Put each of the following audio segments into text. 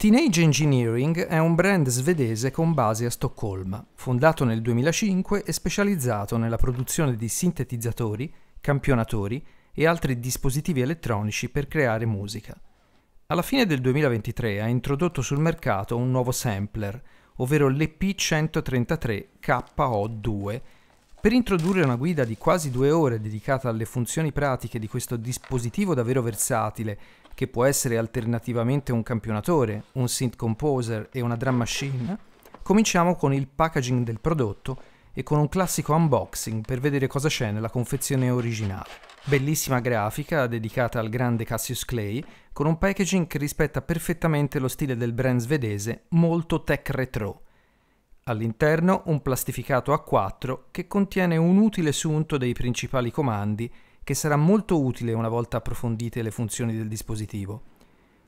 Teenage Engineering è un brand svedese con base a Stoccolma, fondato nel 2005 e specializzato nella produzione di sintetizzatori, campionatori e altri dispositivi elettronici per creare musica. Alla fine del 2023 ha introdotto sul mercato un nuovo sampler, ovvero l'EP133 KO2, per introdurre una guida di quasi due ore dedicata alle funzioni pratiche di questo dispositivo davvero versatile che può essere alternativamente un campionatore, un synth composer e una drum machine, cominciamo con il packaging del prodotto e con un classico unboxing per vedere cosa c'è nella confezione originale. Bellissima grafica dedicata al grande Cassius Clay, con un packaging che rispetta perfettamente lo stile del brand svedese, molto tech retro. All'interno un plastificato A4 che contiene un utile sunto dei principali comandi che sarà molto utile una volta approfondite le funzioni del dispositivo.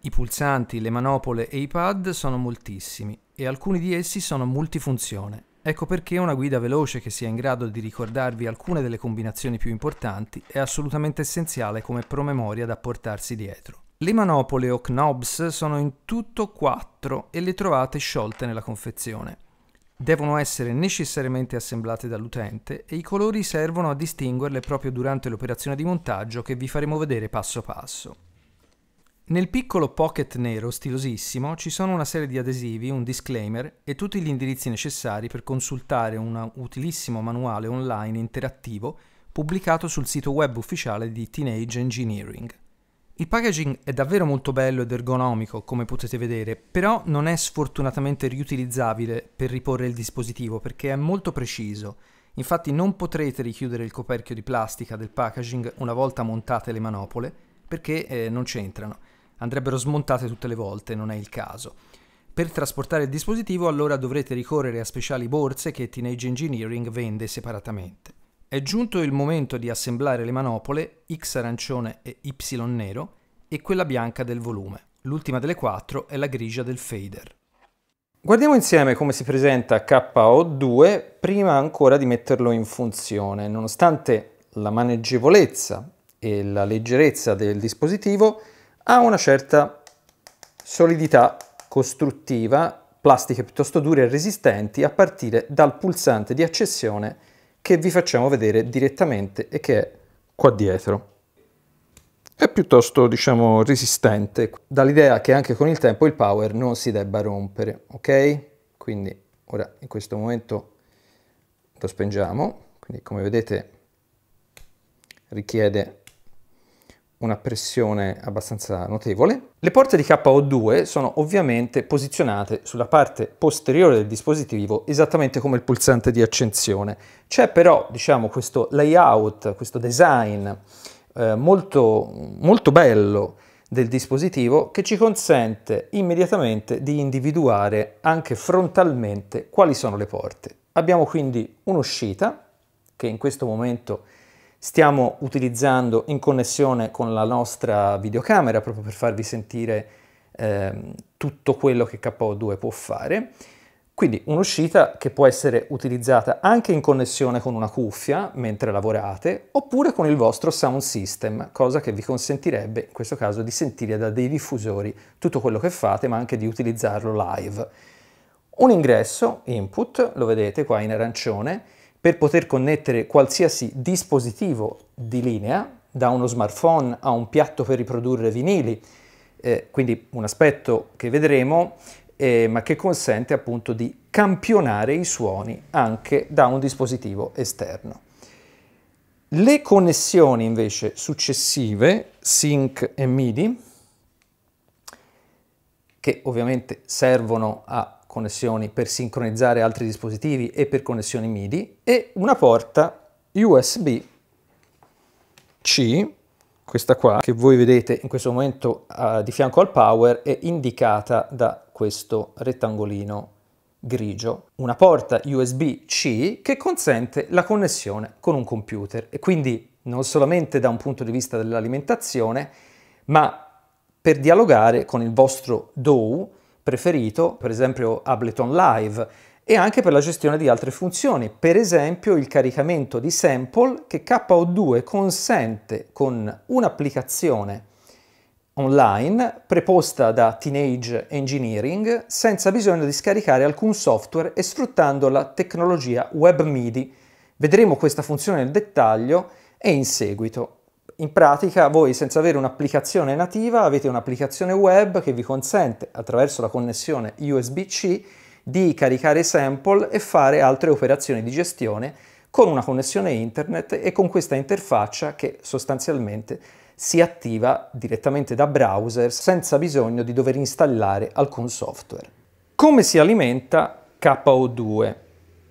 I pulsanti, le manopole e i pad sono moltissimi e alcuni di essi sono multifunzione. Ecco perché una guida veloce che sia in grado di ricordarvi alcune delle combinazioni più importanti è assolutamente essenziale come promemoria da portarsi dietro. Le manopole o knobs sono in tutto 4 e le trovate sciolte nella confezione devono essere necessariamente assemblate dall'utente e i colori servono a distinguerle proprio durante l'operazione di montaggio che vi faremo vedere passo passo. Nel piccolo pocket nero stilosissimo ci sono una serie di adesivi, un disclaimer e tutti gli indirizzi necessari per consultare un utilissimo manuale online interattivo pubblicato sul sito web ufficiale di Teenage Engineering. Il packaging è davvero molto bello ed ergonomico, come potete vedere, però non è sfortunatamente riutilizzabile per riporre il dispositivo perché è molto preciso. Infatti non potrete richiudere il coperchio di plastica del packaging una volta montate le manopole perché eh, non c'entrano. Andrebbero smontate tutte le volte, non è il caso. Per trasportare il dispositivo allora dovrete ricorrere a speciali borse che Teenage Engineering vende separatamente. È giunto il momento di assemblare le manopole X arancione e Y nero e quella bianca del volume. L'ultima delle quattro è la grigia del fader. Guardiamo insieme come si presenta KO2 prima ancora di metterlo in funzione. Nonostante la maneggevolezza e la leggerezza del dispositivo, ha una certa solidità costruttiva, plastiche piuttosto dure e resistenti a partire dal pulsante di accessione che vi facciamo vedere direttamente e che è qua dietro. È piuttosto, diciamo, resistente, dall'idea che anche con il tempo il power non si debba rompere, ok? Quindi ora in questo momento lo spengiamo, quindi come vedete richiede una pressione abbastanza notevole. Le porte di KO2 sono ovviamente posizionate sulla parte posteriore del dispositivo esattamente come il pulsante di accensione. C'è però diciamo, questo layout, questo design eh, molto, molto bello del dispositivo che ci consente immediatamente di individuare anche frontalmente quali sono le porte. Abbiamo quindi un'uscita che in questo momento è stiamo utilizzando in connessione con la nostra videocamera proprio per farvi sentire eh, tutto quello che KO2 può fare. Quindi un'uscita che può essere utilizzata anche in connessione con una cuffia mentre lavorate oppure con il vostro sound system, cosa che vi consentirebbe in questo caso di sentire da dei diffusori tutto quello che fate ma anche di utilizzarlo live. Un ingresso, input, lo vedete qua in arancione, per poter connettere qualsiasi dispositivo di linea, da uno smartphone a un piatto per riprodurre vinili, eh, quindi un aspetto che vedremo, eh, ma che consente appunto di campionare i suoni anche da un dispositivo esterno. Le connessioni invece successive, sync e MIDI, che ovviamente servono a connessioni per sincronizzare altri dispositivi e per connessioni MIDI e una porta USB C, questa qua, che voi vedete in questo momento uh, di fianco al power è indicata da questo rettangolino grigio, una porta USB-C che consente la connessione con un computer e quindi non solamente da un punto di vista dell'alimentazione, ma per dialogare con il vostro DAW preferito, per esempio Ableton Live, e anche per la gestione di altre funzioni, per esempio il caricamento di sample che KO2 consente con un'applicazione online preposta da Teenage Engineering senza bisogno di scaricare alcun software e sfruttando la tecnologia web MIDI. Vedremo questa funzione nel dettaglio e in seguito. In pratica voi senza avere un'applicazione nativa avete un'applicazione web che vi consente attraverso la connessione USB-C di caricare sample e fare altre operazioni di gestione con una connessione internet e con questa interfaccia che sostanzialmente si attiva direttamente da browser senza bisogno di dover installare alcun software. Come si alimenta KO2?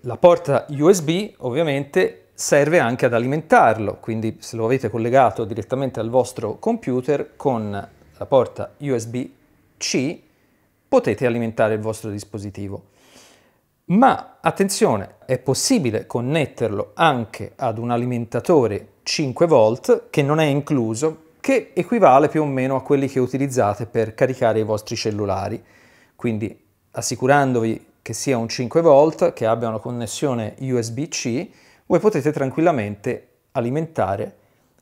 La porta USB ovviamente serve anche ad alimentarlo, quindi se lo avete collegato direttamente al vostro computer con la porta USB-C potete alimentare il vostro dispositivo. Ma attenzione, è possibile connetterlo anche ad un alimentatore 5 V che non è incluso, che equivale più o meno a quelli che utilizzate per caricare i vostri cellulari. Quindi assicurandovi che sia un 5 volt, che abbia una connessione USB-C, voi potete tranquillamente alimentare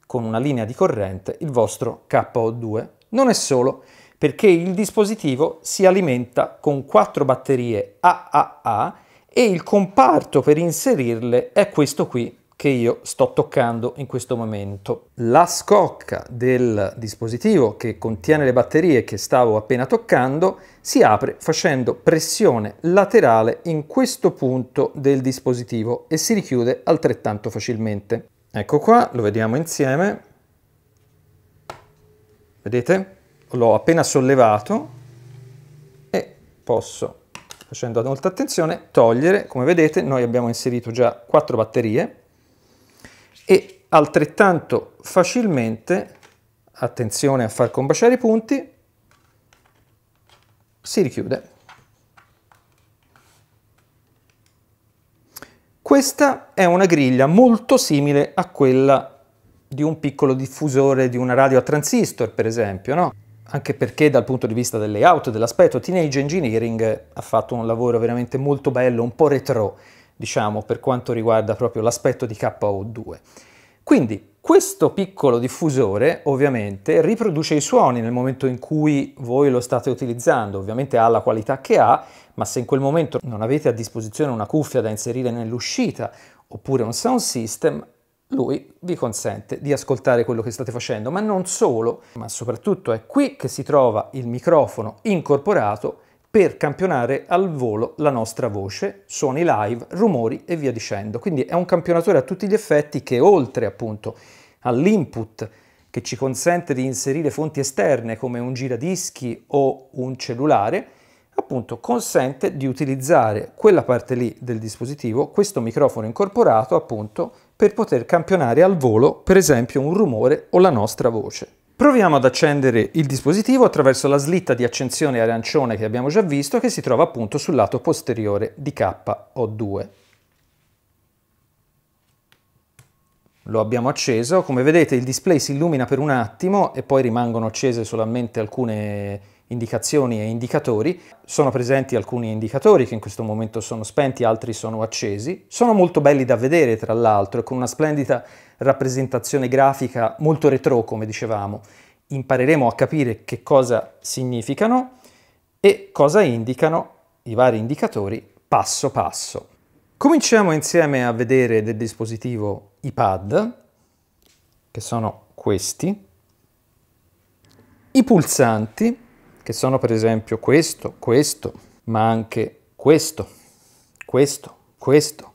con una linea di corrente il vostro KO2. Non è solo, perché il dispositivo si alimenta con quattro batterie AAA e il comparto per inserirle è questo qui, che io sto toccando in questo momento. La scocca del dispositivo che contiene le batterie che stavo appena toccando si apre facendo pressione laterale in questo punto del dispositivo e si richiude altrettanto facilmente. Ecco qua, lo vediamo insieme. Vedete? L'ho appena sollevato e posso, facendo molta attenzione, togliere. Come vedete noi abbiamo inserito già quattro batterie e altrettanto facilmente, attenzione a far combaciare i punti, si richiude. Questa è una griglia molto simile a quella di un piccolo diffusore di una radio a transistor, per esempio, no? Anche perché dal punto di vista del layout, dell'aspetto, Teenage Engineering ha fatto un lavoro veramente molto bello, un po' retro diciamo, per quanto riguarda proprio l'aspetto di KO2. Quindi questo piccolo diffusore ovviamente riproduce i suoni nel momento in cui voi lo state utilizzando, ovviamente ha la qualità che ha, ma se in quel momento non avete a disposizione una cuffia da inserire nell'uscita oppure un sound system, lui vi consente di ascoltare quello che state facendo, ma non solo, ma soprattutto è qui che si trova il microfono incorporato per campionare al volo la nostra voce, suoni live, rumori e via dicendo. Quindi è un campionatore a tutti gli effetti che oltre appunto all'input che ci consente di inserire fonti esterne come un giradischi o un cellulare, appunto consente di utilizzare quella parte lì del dispositivo, questo microfono incorporato appunto per poter campionare al volo per esempio un rumore o la nostra voce. Proviamo ad accendere il dispositivo attraverso la slitta di accensione arancione che abbiamo già visto che si trova appunto sul lato posteriore di KO2. Lo abbiamo acceso, come vedete il display si illumina per un attimo e poi rimangono accese solamente alcune indicazioni e indicatori. Sono presenti alcuni indicatori che in questo momento sono spenti, altri sono accesi. Sono molto belli da vedere tra l'altro e con una splendida rappresentazione grafica molto retro, come dicevamo. Impareremo a capire che cosa significano e cosa indicano i vari indicatori passo passo. Cominciamo insieme a vedere del dispositivo i pad, che sono questi, i pulsanti, che sono per esempio questo, questo, ma anche questo, questo, questo,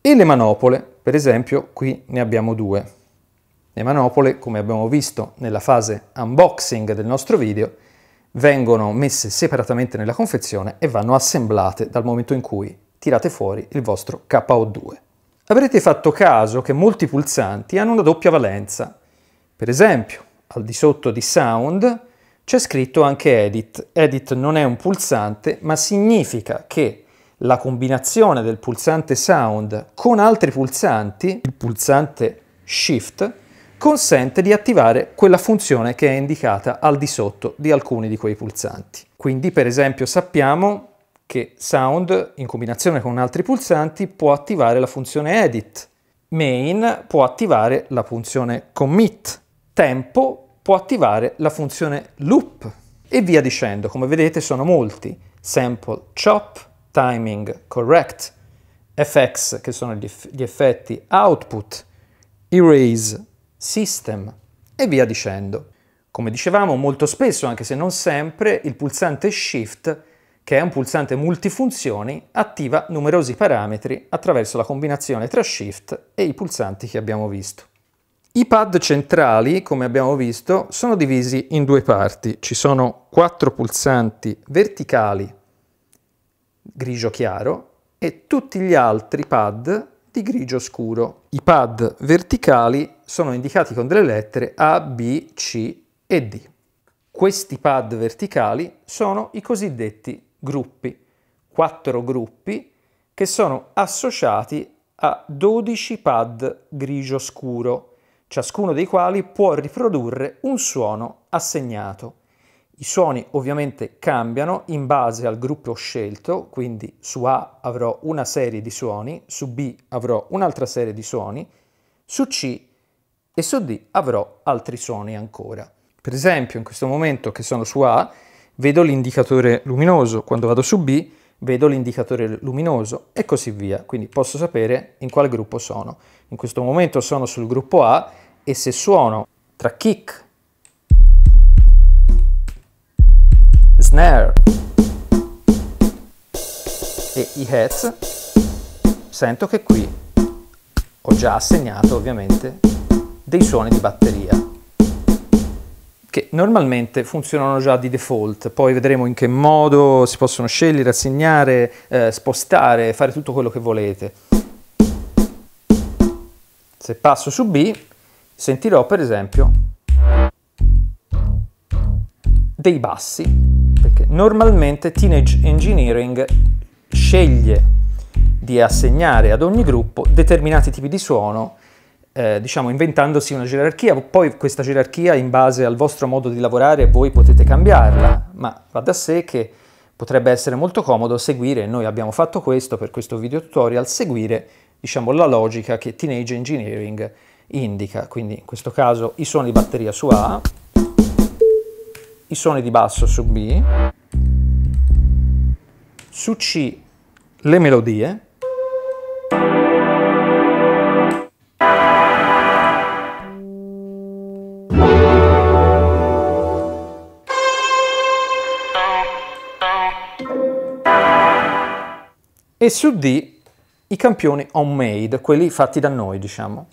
e le manopole, per esempio qui ne abbiamo due. Le manopole, come abbiamo visto nella fase unboxing del nostro video, vengono messe separatamente nella confezione e vanno assemblate dal momento in cui tirate fuori il vostro KO2. Avrete fatto caso che molti pulsanti hanno una doppia valenza. Per esempio, al di sotto di Sound c'è scritto anche Edit. Edit non è un pulsante, ma significa che la combinazione del pulsante sound con altri pulsanti, il pulsante shift, consente di attivare quella funzione che è indicata al di sotto di alcuni di quei pulsanti. Quindi per esempio sappiamo che sound in combinazione con altri pulsanti può attivare la funzione edit, main può attivare la funzione commit, tempo può attivare la funzione loop e via dicendo. Come vedete sono molti, sample, chop, timing correct, FX che sono gli, gli effetti output, erase, system e via dicendo. Come dicevamo, molto spesso, anche se non sempre, il pulsante Shift, che è un pulsante multifunzioni, attiva numerosi parametri attraverso la combinazione tra Shift e i pulsanti che abbiamo visto. I pad centrali, come abbiamo visto, sono divisi in due parti. Ci sono quattro pulsanti verticali grigio chiaro e tutti gli altri pad di grigio scuro. I pad verticali sono indicati con delle lettere A, B, C e D. Questi pad verticali sono i cosiddetti gruppi, quattro gruppi che sono associati a 12 pad grigio scuro, ciascuno dei quali può riprodurre un suono assegnato. I suoni ovviamente cambiano in base al gruppo scelto, quindi su A avrò una serie di suoni, su B avrò un'altra serie di suoni, su C e su D avrò altri suoni ancora. Per esempio in questo momento che sono su A vedo l'indicatore luminoso, quando vado su B vedo l'indicatore luminoso e così via, quindi posso sapere in quale gruppo sono. In questo momento sono sul gruppo A e se suono tra kick snare e i hats, sento che qui ho già assegnato ovviamente dei suoni di batteria che normalmente funzionano già di default, poi vedremo in che modo si possono scegliere, assegnare, eh, spostare, fare tutto quello che volete. Se passo su B sentirò per esempio dei bassi perché normalmente Teenage Engineering sceglie di assegnare ad ogni gruppo determinati tipi di suono, eh, diciamo inventandosi una gerarchia, poi questa gerarchia in base al vostro modo di lavorare voi potete cambiarla, ma va da sé che potrebbe essere molto comodo seguire, noi abbiamo fatto questo per questo video tutorial, seguire diciamo, la logica che Teenage Engineering indica, quindi in questo caso i suoni di batteria su A, i suoni di basso su B, su C le melodie, e su D i campioni homemade, quelli fatti da noi, diciamo.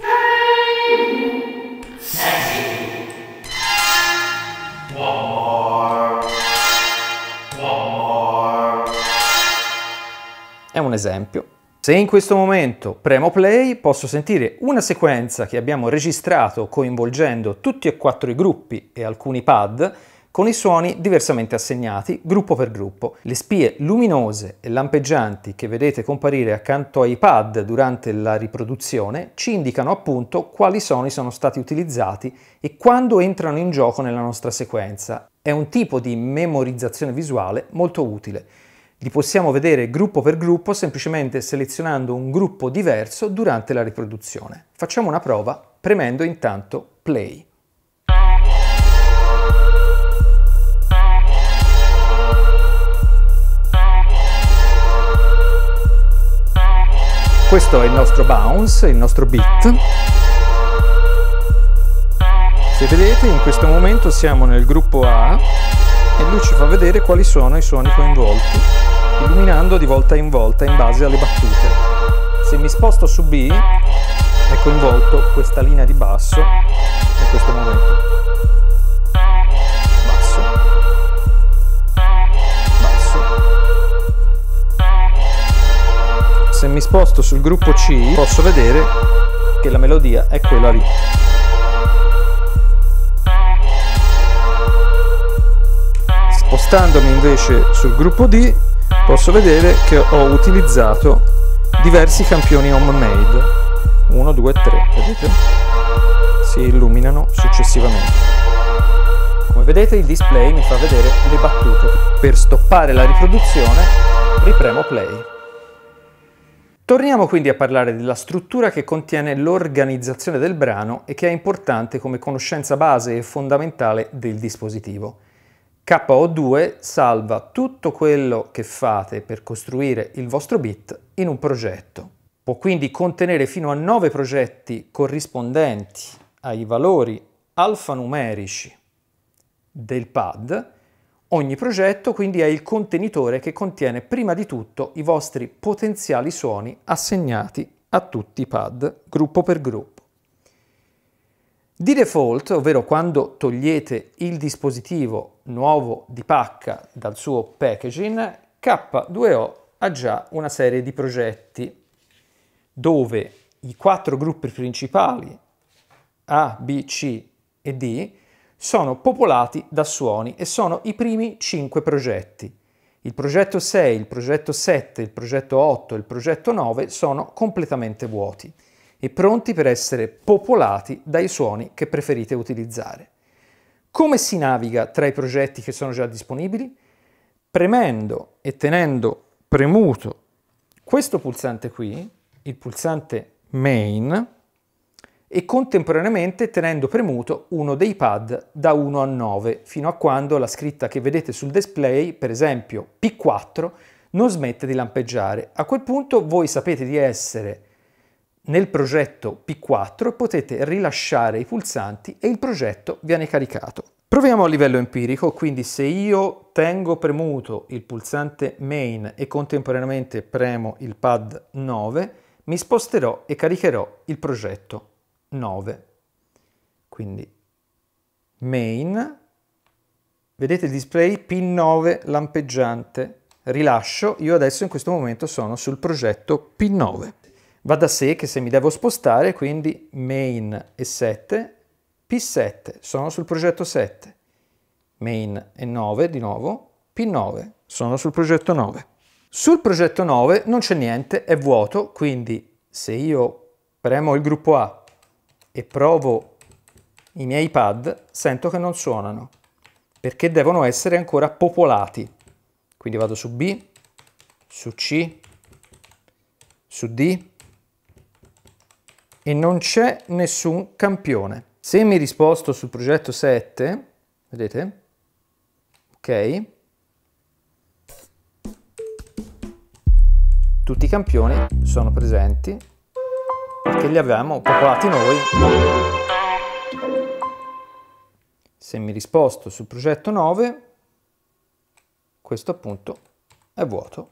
È un esempio. Se in questo momento premo play posso sentire una sequenza che abbiamo registrato coinvolgendo tutti e quattro i gruppi e alcuni pad con i suoni diversamente assegnati gruppo per gruppo. Le spie luminose e lampeggianti che vedete comparire accanto ai pad durante la riproduzione ci indicano appunto quali suoni sono stati utilizzati e quando entrano in gioco nella nostra sequenza. È un tipo di memorizzazione visuale molto utile. Li possiamo vedere gruppo per gruppo semplicemente selezionando un gruppo diverso durante la riproduzione. Facciamo una prova premendo intanto play. Questo è il nostro bounce, il nostro beat. Se vedete in questo momento siamo nel gruppo A e lui ci fa vedere quali sono i suoni coinvolti illuminando di volta in volta in base alle battute. Se mi sposto su B, è coinvolto questa linea di basso in questo momento. Basso. Basso. Se mi sposto sul gruppo C, posso vedere che la melodia è quella lì. spostandomi invece sul gruppo D posso vedere che ho utilizzato diversi campioni homemade 1, 2, 3, vedete? si illuminano successivamente come vedete il display mi fa vedere le battute per stoppare la riproduzione ripremo play Torniamo quindi a parlare della struttura che contiene l'organizzazione del brano e che è importante come conoscenza base e fondamentale del dispositivo. KO2 salva tutto quello che fate per costruire il vostro bit in un progetto. Può quindi contenere fino a 9 progetti corrispondenti ai valori alfanumerici del pad. Ogni progetto quindi è il contenitore che contiene prima di tutto i vostri potenziali suoni assegnati a tutti i pad, gruppo per gruppo. Di default, ovvero quando togliete il dispositivo nuovo di pacca dal suo packaging, K2O ha già una serie di progetti dove i quattro gruppi principali A, B, C e D sono popolati da suoni e sono i primi cinque progetti. Il progetto 6, il progetto 7, il progetto 8 e il progetto 9 sono completamente vuoti e pronti per essere popolati dai suoni che preferite utilizzare. Come si naviga tra i progetti che sono già disponibili? Premendo e tenendo premuto questo pulsante qui, il pulsante main, e contemporaneamente tenendo premuto uno dei pad da 1 a 9, fino a quando la scritta che vedete sul display, per esempio P4, non smette di lampeggiare. A quel punto voi sapete di essere nel progetto P4 potete rilasciare i pulsanti e il progetto viene caricato. Proviamo a livello empirico, quindi se io tengo premuto il pulsante main e contemporaneamente premo il pad 9, mi sposterò e caricherò il progetto 9. Quindi main, vedete il display P9 lampeggiante, rilascio, io adesso in questo momento sono sul progetto P9. Va da sé che se mi devo spostare, quindi main e 7, P7, sono sul progetto 7, main e 9 di nuovo, P9, sono sul progetto 9. Sul progetto 9 non c'è niente, è vuoto, quindi se io premo il gruppo A e provo i miei pad, sento che non suonano, perché devono essere ancora popolati. Quindi vado su B, su C, su D, e non c'è nessun campione. Se mi risposto sul progetto 7, vedete? Ok. Tutti i campioni sono presenti perché li abbiamo popolati noi. Se mi risposto sul progetto 9, questo appunto è vuoto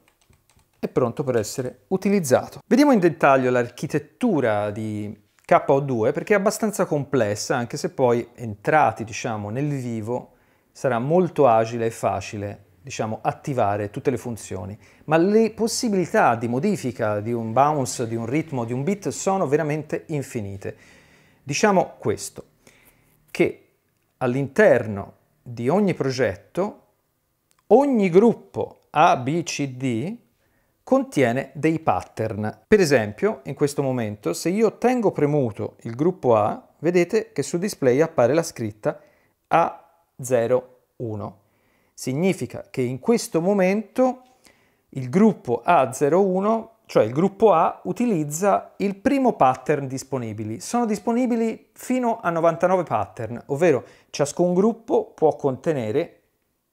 è pronto per essere utilizzato. Vediamo in dettaglio l'architettura di KO2 perché è abbastanza complessa anche se poi entrati diciamo, nel vivo sarà molto agile e facile diciamo, attivare tutte le funzioni, ma le possibilità di modifica di un bounce, di un ritmo, di un beat sono veramente infinite. Diciamo questo, che all'interno di ogni progetto ogni gruppo A, B, C, D contiene dei pattern. Per esempio, in questo momento, se io tengo premuto il gruppo A, vedete che sul display appare la scritta A01. Significa che in questo momento il gruppo A01, cioè il gruppo A, utilizza il primo pattern disponibili. Sono disponibili fino a 99 pattern, ovvero ciascun gruppo può contenere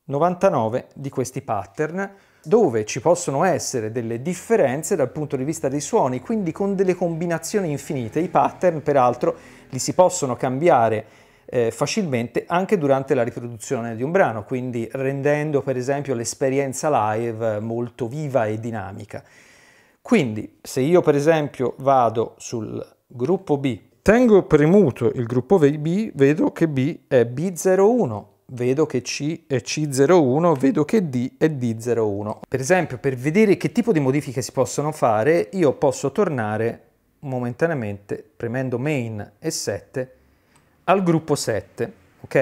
99 di questi pattern, dove ci possono essere delle differenze dal punto di vista dei suoni, quindi con delle combinazioni infinite. I pattern, peraltro, li si possono cambiare eh, facilmente anche durante la riproduzione di un brano, quindi rendendo per esempio l'esperienza live molto viva e dinamica. Quindi se io per esempio vado sul gruppo B, tengo premuto il gruppo B, vedo che B è B01, vedo che C è C01, vedo che D è D01. Per esempio, per vedere che tipo di modifiche si possono fare, io posso tornare momentaneamente, premendo main e 7, al gruppo 7, ok?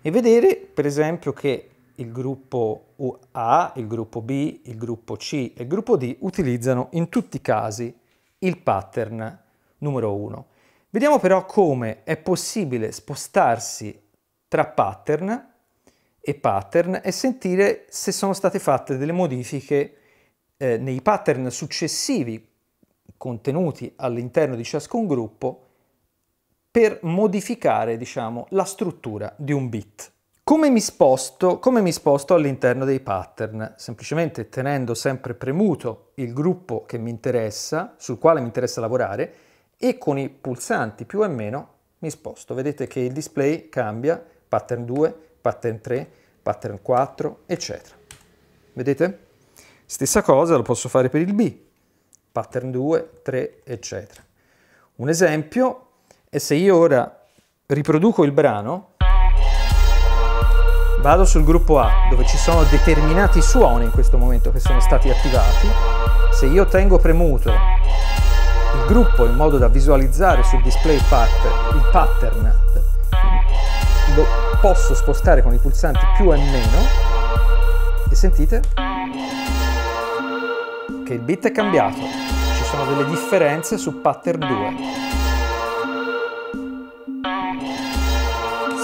E vedere, per esempio, che il gruppo A, il gruppo B, il gruppo C e il gruppo D utilizzano in tutti i casi il pattern numero 1. Vediamo però come è possibile spostarsi tra pattern e pattern e sentire se sono state fatte delle modifiche eh, nei pattern successivi contenuti all'interno di ciascun gruppo per modificare diciamo, la struttura di un bit. Come mi sposto, sposto all'interno dei pattern? Semplicemente tenendo sempre premuto il gruppo che mi interessa, sul quale mi interessa lavorare, e con i pulsanti più e meno mi sposto. Vedete che il display cambia pattern 2, pattern 3, pattern 4, eccetera. Vedete? Stessa cosa lo posso fare per il B, pattern 2, 3, eccetera. Un esempio è se io ora riproduco il brano, vado sul gruppo A dove ci sono determinati suoni in questo momento che sono stati attivati, se io tengo premuto il gruppo in modo da visualizzare sul display pattern, il pattern lo boh, posso spostare con i pulsanti più e meno e sentite che il beat è cambiato, ci sono delle differenze su pattern 2.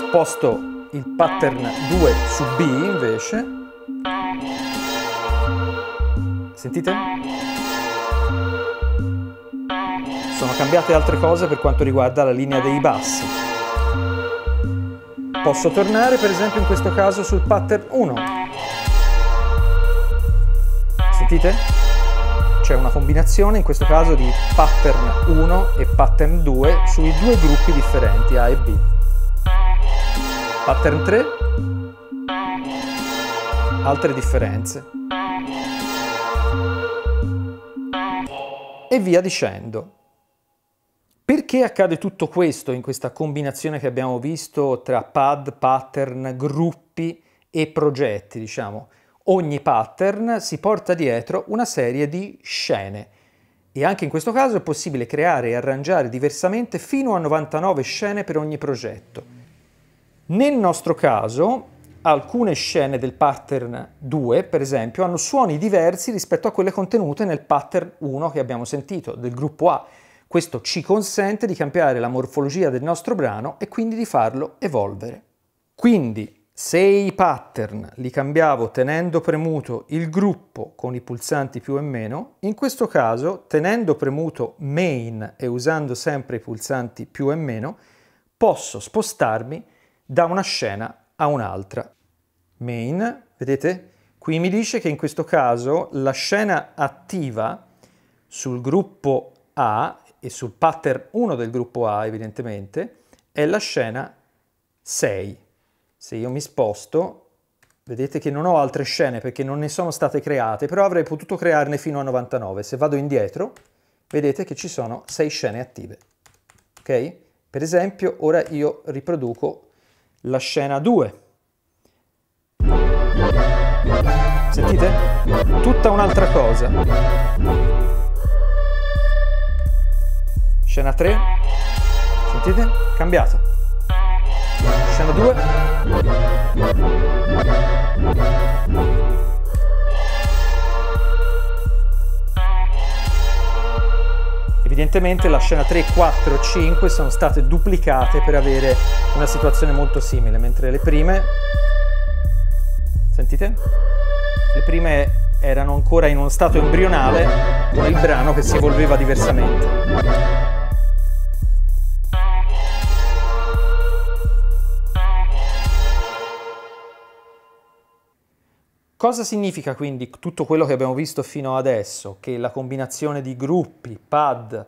Sposto il pattern 2 su B invece, sentite? sono cambiate altre cose per quanto riguarda la linea dei bassi. Posso tornare per esempio in questo caso sul pattern 1. Sentite? C'è una combinazione in questo caso di pattern 1 e pattern 2 sui due gruppi differenti A e B. Pattern 3, altre differenze. E via dicendo. Perché accade tutto questo in questa combinazione che abbiamo visto tra pad, pattern, gruppi e progetti, diciamo? Ogni pattern si porta dietro una serie di scene e anche in questo caso è possibile creare e arrangiare diversamente fino a 99 scene per ogni progetto. Nel nostro caso, alcune scene del pattern 2, per esempio, hanno suoni diversi rispetto a quelle contenute nel pattern 1 che abbiamo sentito, del gruppo A questo ci consente di cambiare la morfologia del nostro brano e quindi di farlo evolvere. Quindi, se i pattern li cambiavo tenendo premuto il gruppo con i pulsanti più e meno, in questo caso, tenendo premuto main e usando sempre i pulsanti più e meno, posso spostarmi da una scena a un'altra. Main, vedete? Qui mi dice che in questo caso la scena attiva sul gruppo A e sul pattern 1 del gruppo A evidentemente, è la scena 6. Se io mi sposto, vedete che non ho altre scene perché non ne sono state create, però avrei potuto crearne fino a 99. Se vado indietro, vedete che ci sono 6 scene attive. Ok? Per esempio, ora io riproduco la scena 2. Sentite? Tutta un'altra cosa. Scena 3. Sentite? Cambiata. Scena 2. Evidentemente la scena 3, 4 e 5 sono state duplicate per avere una situazione molto simile, mentre le prime... Sentite? Le prime erano ancora in uno stato embrionale con il brano che si evolveva diversamente. Cosa significa quindi tutto quello che abbiamo visto fino adesso? Che la combinazione di gruppi, pad,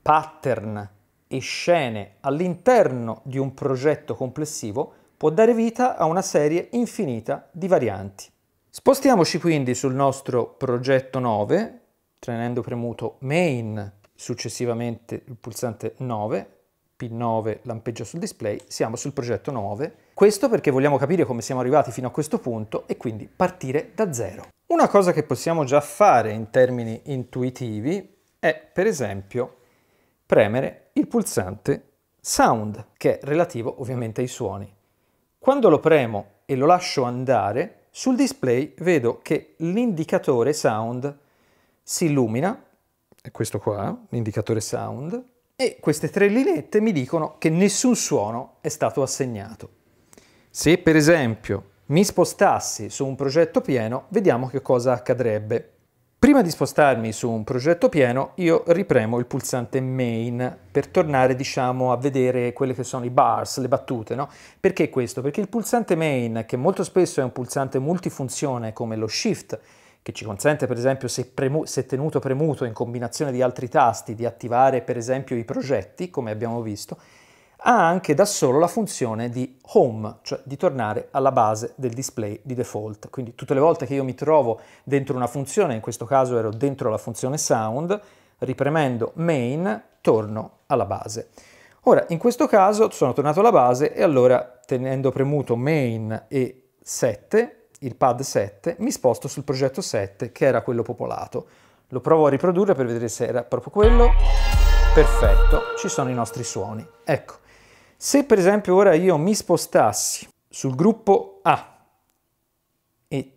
pattern e scene all'interno di un progetto complessivo può dare vita a una serie infinita di varianti. Spostiamoci quindi sul nostro progetto 9, tenendo premuto main, successivamente il pulsante 9, P9 lampeggia sul display, siamo sul progetto 9 questo perché vogliamo capire come siamo arrivati fino a questo punto e quindi partire da zero. Una cosa che possiamo già fare in termini intuitivi è, per esempio, premere il pulsante sound, che è relativo ovviamente ai suoni. Quando lo premo e lo lascio andare, sul display vedo che l'indicatore sound si illumina, è questo qua, l'indicatore sound, e queste tre lineette mi dicono che nessun suono è stato assegnato. Se per esempio mi spostassi su un progetto pieno, vediamo che cosa accadrebbe. Prima di spostarmi su un progetto pieno, io ripremo il pulsante main per tornare, diciamo, a vedere quelle che sono i bars, le battute, no? Perché questo? Perché il pulsante main, che molto spesso è un pulsante multifunzione come lo shift, che ci consente per esempio se, se, tenuto premuto in combinazione di altri tasti di attivare per esempio i progetti, come abbiamo visto, ha anche da solo la funzione di home, cioè di tornare alla base del display di default. Quindi tutte le volte che io mi trovo dentro una funzione, in questo caso ero dentro la funzione sound, ripremendo main, torno alla base. Ora, in questo caso sono tornato alla base e allora tenendo premuto main e 7, il pad 7, mi sposto sul progetto 7 che era quello popolato. Lo provo a riprodurre per vedere se era proprio quello. Perfetto, ci sono i nostri suoni. Ecco, se per esempio ora io mi spostassi sul gruppo A e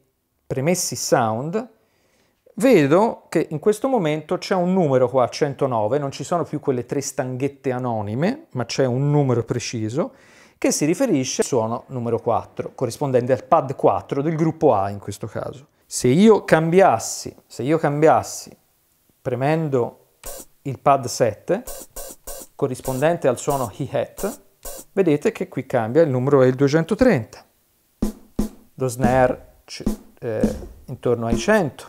premessi sound, vedo che in questo momento c'è un numero qua, 109, non ci sono più quelle tre stanghette anonime, ma c'è un numero preciso, che si riferisce al suono numero 4, corrispondente al pad 4 del gruppo A in questo caso. Se io cambiassi, se io cambiassi premendo il pad 7, corrispondente al suono hi-hat, vedete che qui cambia, il numero è il 230. Lo snare eh, intorno ai 100,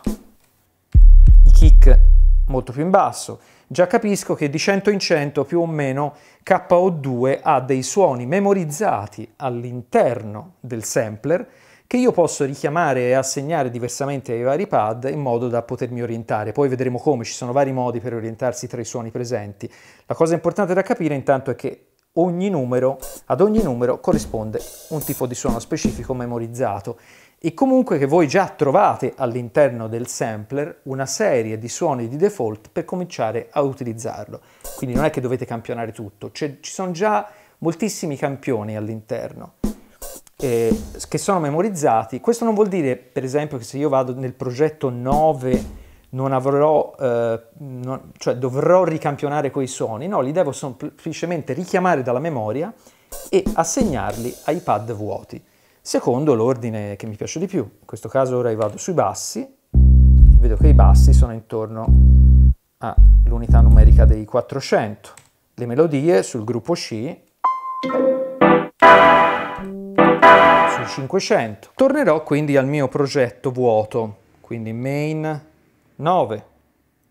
i kick molto più in basso. Già capisco che di 100 in 100 più o meno KO2 ha dei suoni memorizzati all'interno del sampler che io posso richiamare e assegnare diversamente ai vari pad in modo da potermi orientare. Poi vedremo come, ci sono vari modi per orientarsi tra i suoni presenti. La cosa importante da capire intanto è che ogni numero, ad ogni numero corrisponde un tipo di suono specifico memorizzato e comunque che voi già trovate all'interno del sampler una serie di suoni di default per cominciare a utilizzarlo. Quindi non è che dovete campionare tutto, cioè, ci sono già moltissimi campioni all'interno eh, che sono memorizzati. Questo non vuol dire, per esempio, che se io vado nel progetto 9 non avrò, eh, non, cioè dovrò ricampionare quei suoni, no, li devo semplicemente richiamare dalla memoria e assegnarli ai pad vuoti, secondo l'ordine che mi piace di più. In questo caso ora io vado sui bassi, vedo che i bassi sono intorno all'unità numerica dei 400, le melodie sul gruppo C sui 500. Tornerò quindi al mio progetto vuoto, quindi main 9,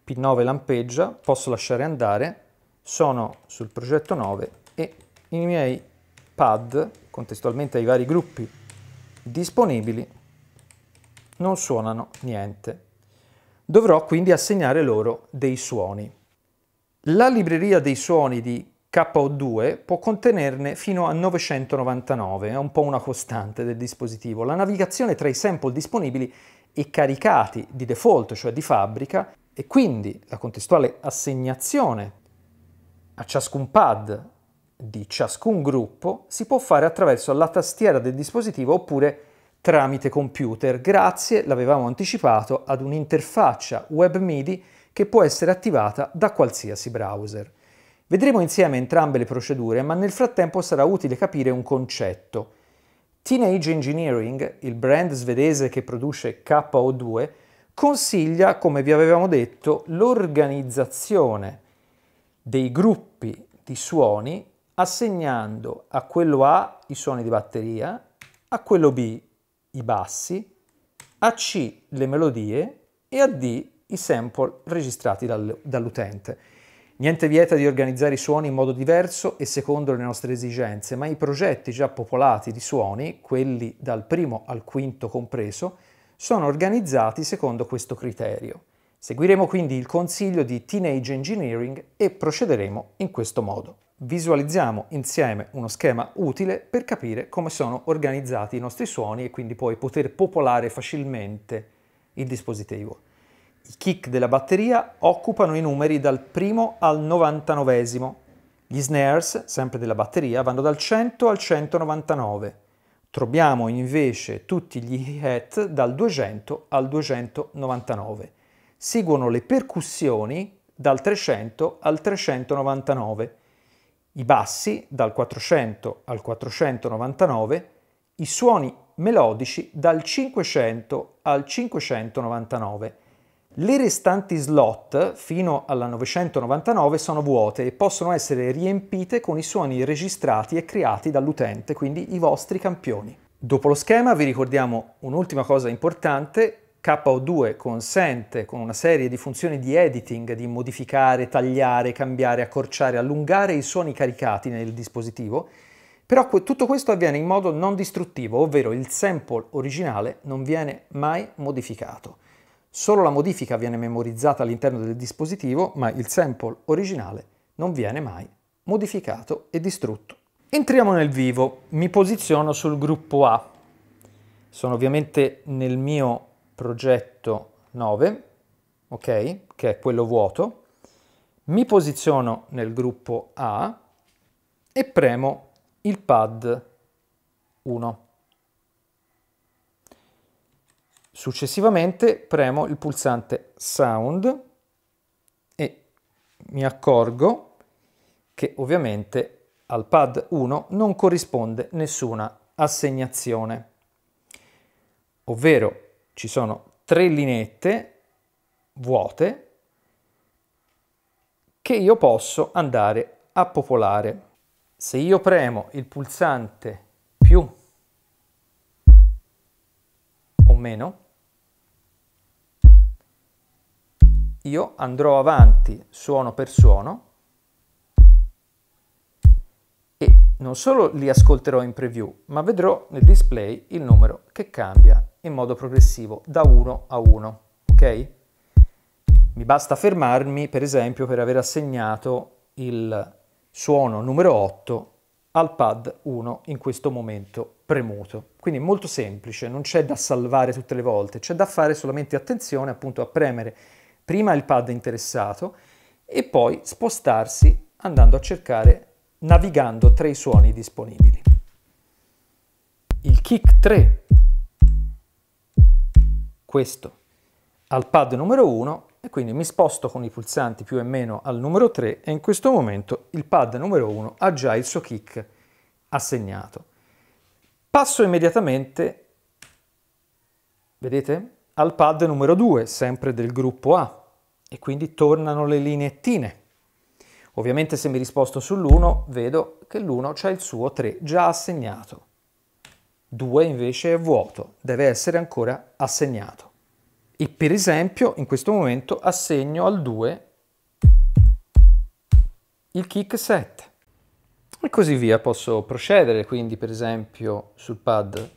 P9 lampeggia, posso lasciare andare, sono sul progetto 9 e i miei pad, contestualmente ai vari gruppi disponibili, non suonano niente. Dovrò quindi assegnare loro dei suoni. La libreria dei suoni di KO2 può contenerne fino a 999, è un po' una costante del dispositivo. La navigazione tra i sample disponibili e caricati di default, cioè di fabbrica, e quindi la contestuale assegnazione a ciascun pad di ciascun gruppo si può fare attraverso la tastiera del dispositivo oppure tramite computer, grazie, l'avevamo anticipato, ad un'interfaccia web MIDI che può essere attivata da qualsiasi browser. Vedremo insieme entrambe le procedure, ma nel frattempo sarà utile capire un concetto. Teenage Engineering, il brand svedese che produce KO2, consiglia, come vi avevamo detto, l'organizzazione dei gruppi di suoni assegnando a quello A i suoni di batteria, a quello B i bassi, a C le melodie e a D i sample registrati dal, dall'utente. Niente vieta di organizzare i suoni in modo diverso e secondo le nostre esigenze, ma i progetti già popolati di suoni, quelli dal primo al quinto compreso, sono organizzati secondo questo criterio. Seguiremo quindi il consiglio di Teenage Engineering e procederemo in questo modo. Visualizziamo insieme uno schema utile per capire come sono organizzati i nostri suoni e quindi poi poter popolare facilmente il dispositivo i kick della batteria occupano i numeri dal primo al 99. Gli snares, sempre della batteria, vanno dal 100 al 199. Troviamo invece tutti gli hat dal 200 al 299. Seguono le percussioni dal 300 al 399, i bassi dal 400 al 499, i suoni melodici dal 500 al 599 le restanti slot fino alla 999 sono vuote e possono essere riempite con i suoni registrati e creati dall'utente, quindi i vostri campioni. Dopo lo schema vi ricordiamo un'ultima cosa importante, KO2 consente con una serie di funzioni di editing di modificare, tagliare, cambiare, accorciare, allungare i suoni caricati nel dispositivo, però tutto questo avviene in modo non distruttivo, ovvero il sample originale non viene mai modificato. Solo la modifica viene memorizzata all'interno del dispositivo, ma il sample originale non viene mai modificato e distrutto. Entriamo nel vivo, mi posiziono sul gruppo A. Sono ovviamente nel mio progetto 9, ok, che è quello vuoto. Mi posiziono nel gruppo A e premo il pad 1. Successivamente premo il pulsante Sound e mi accorgo che ovviamente al pad 1 non corrisponde nessuna assegnazione, ovvero ci sono tre lineette vuote che io posso andare a popolare. Se io premo il pulsante più o meno, io andrò avanti suono per suono e non solo li ascolterò in preview, ma vedrò nel display il numero che cambia in modo progressivo da 1 a 1, ok? Mi basta fermarmi, per esempio, per aver assegnato il suono numero 8 al pad 1 in questo momento premuto. Quindi molto semplice, non c'è da salvare tutte le volte, c'è da fare solamente attenzione appunto a premere prima il pad interessato e poi spostarsi andando a cercare, navigando tra i suoni disponibili. Il kick 3, questo, al pad numero 1 e quindi mi sposto con i pulsanti più e meno al numero 3 e in questo momento il pad numero 1 ha già il suo kick assegnato. Passo immediatamente, vedete, al pad numero 2, sempre del gruppo A e quindi tornano le lineettine. Ovviamente se mi risposto sull'1 vedo che l'1 c'è il suo 3 già assegnato. 2 invece è vuoto, deve essere ancora assegnato. E per esempio in questo momento assegno al 2 il kick 7. E così via posso procedere quindi per esempio sul pad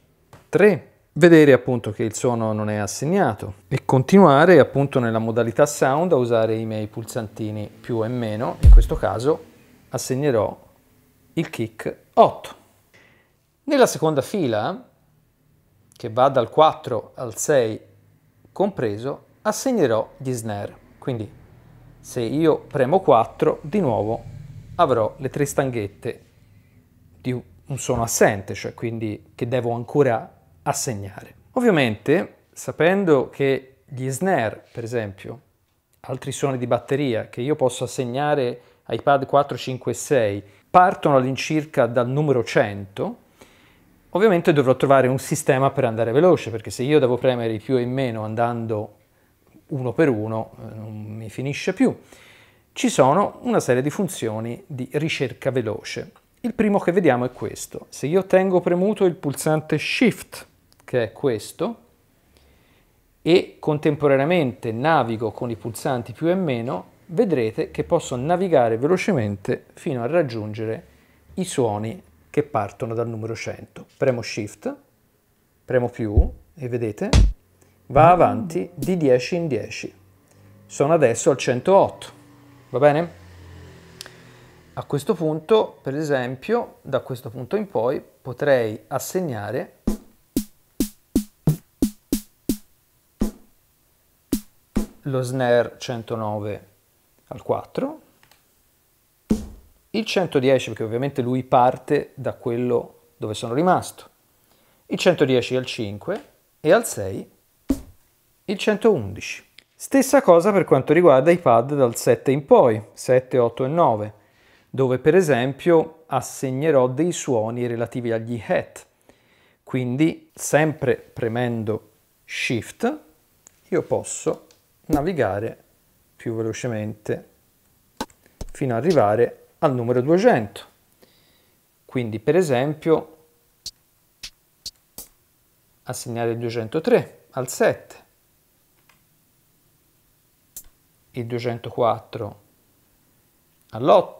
3 vedere appunto che il suono non è assegnato e continuare appunto nella modalità sound a usare i miei pulsantini più e meno, in questo caso assegnerò il kick 8. Nella seconda fila, che va dal 4 al 6 compreso, assegnerò gli snare, quindi se io premo 4 di nuovo avrò le tre stanghette di un suono assente, cioè quindi che devo ancora assegnare. Ovviamente, sapendo che gli snare, per esempio, altri suoni di batteria che io posso assegnare ai pad 4, 5 e 6 partono all'incirca dal numero 100, ovviamente dovrò trovare un sistema per andare veloce, perché se io devo premere i più e i meno andando uno per uno eh, non mi finisce più. Ci sono una serie di funzioni di ricerca veloce. Il primo che vediamo è questo. Se io tengo premuto il pulsante Shift che è questo, e contemporaneamente navigo con i pulsanti più e meno, vedrete che posso navigare velocemente fino a raggiungere i suoni che partono dal numero 100. Premo Shift, premo più e vedete va avanti di 10 in 10. Sono adesso al 108, va bene? A questo punto, per esempio, da questo punto in poi potrei assegnare lo snare 109 al 4, il 110 perché ovviamente lui parte da quello dove sono rimasto, il 110 al 5 e al 6 il 111. Stessa cosa per quanto riguarda i pad dal 7 in poi, 7, 8 e 9, dove per esempio assegnerò dei suoni relativi agli hat. Quindi sempre premendo Shift io posso navigare più velocemente fino ad arrivare al numero 200. Quindi per esempio assegnare il 203 al 7, il 204 all'8,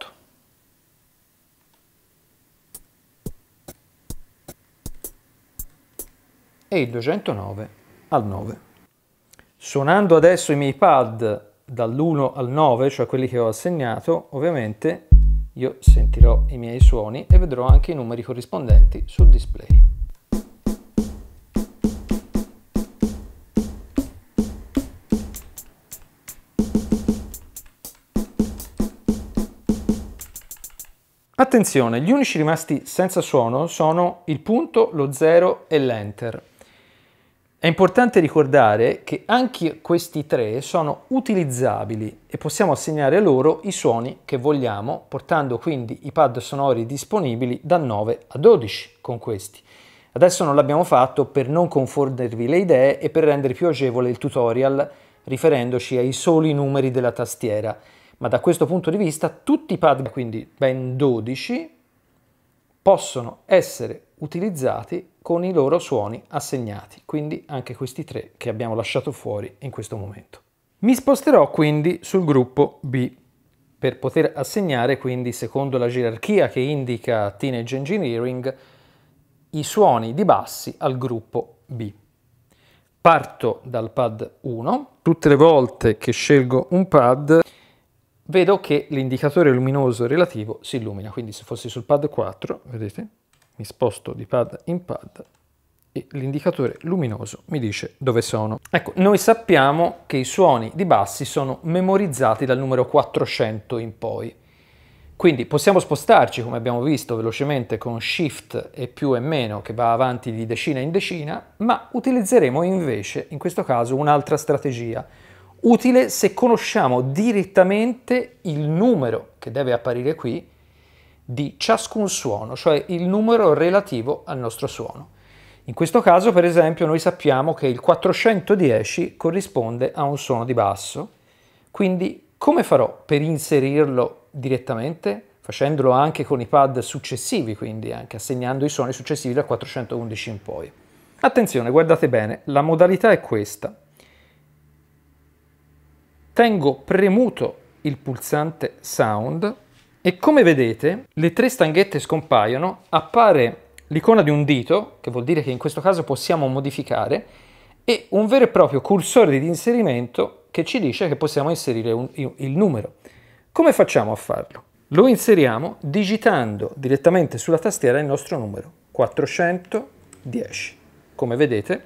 e il 209 al 9. Suonando adesso i miei pad dall'1 al 9, cioè quelli che ho assegnato, ovviamente io sentirò i miei suoni e vedrò anche i numeri corrispondenti sul display. Attenzione, gli unici rimasti senza suono sono il punto, lo 0 e l'enter. È importante ricordare che anche questi tre sono utilizzabili e possiamo assegnare loro i suoni che vogliamo, portando quindi i pad sonori disponibili da 9 a 12 con questi. Adesso non l'abbiamo fatto per non confondervi le idee e per rendere più agevole il tutorial riferendoci ai soli numeri della tastiera, ma da questo punto di vista tutti i pad, quindi ben 12, possono essere utilizzati con i loro suoni assegnati, quindi anche questi tre che abbiamo lasciato fuori in questo momento. Mi sposterò quindi sul gruppo B per poter assegnare quindi secondo la gerarchia che indica Teenage Engineering i suoni di bassi al gruppo B. Parto dal pad 1, tutte le volte che scelgo un pad vedo che l'indicatore luminoso relativo si illumina, quindi se fossi sul pad 4, vedete, mi sposto di pad in pad e l'indicatore luminoso mi dice dove sono. Ecco, noi sappiamo che i suoni di bassi sono memorizzati dal numero 400 in poi. Quindi possiamo spostarci, come abbiamo visto, velocemente con Shift e più e meno che va avanti di decina in decina, ma utilizzeremo invece, in questo caso, un'altra strategia, utile se conosciamo direttamente il numero che deve apparire qui di ciascun suono, cioè il numero relativo al nostro suono. In questo caso, per esempio, noi sappiamo che il 410 corrisponde a un suono di basso, quindi come farò per inserirlo direttamente? Facendolo anche con i pad successivi, quindi anche assegnando i suoni successivi dal 411 in poi. Attenzione, guardate bene, la modalità è questa. Tengo premuto il pulsante sound e come vedete, le tre stanghette scompaiono, appare l'icona di un dito, che vuol dire che in questo caso possiamo modificare, e un vero e proprio cursore di inserimento che ci dice che possiamo inserire un, il numero. Come facciamo a farlo? Lo inseriamo digitando direttamente sulla tastiera il nostro numero, 410. Come vedete,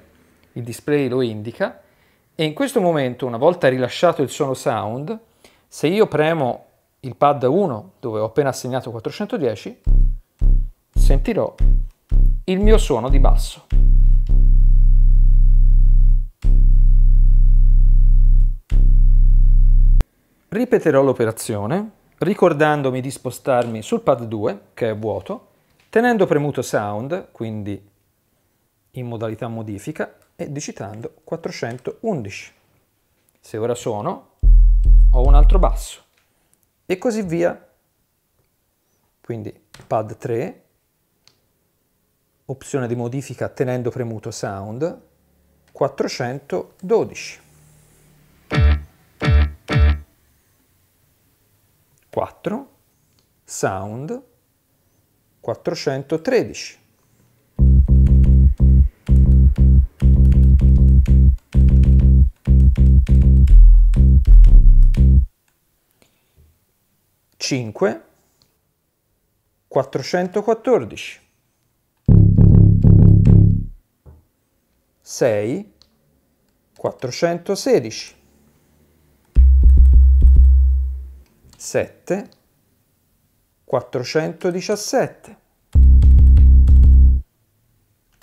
il display lo indica e in questo momento, una volta rilasciato il solo sound, se io premo il pad 1 dove ho appena assegnato 410 sentirò il mio suono di basso. Ripeterò l'operazione ricordandomi di spostarmi sul pad 2 che è vuoto, tenendo premuto sound, quindi in modalità modifica e digitando 411. Se ora suono ho un altro basso e così via. Quindi pad 3, opzione di modifica tenendo premuto sound, 412. 4, sound, 413. 5 414 6 416 7 417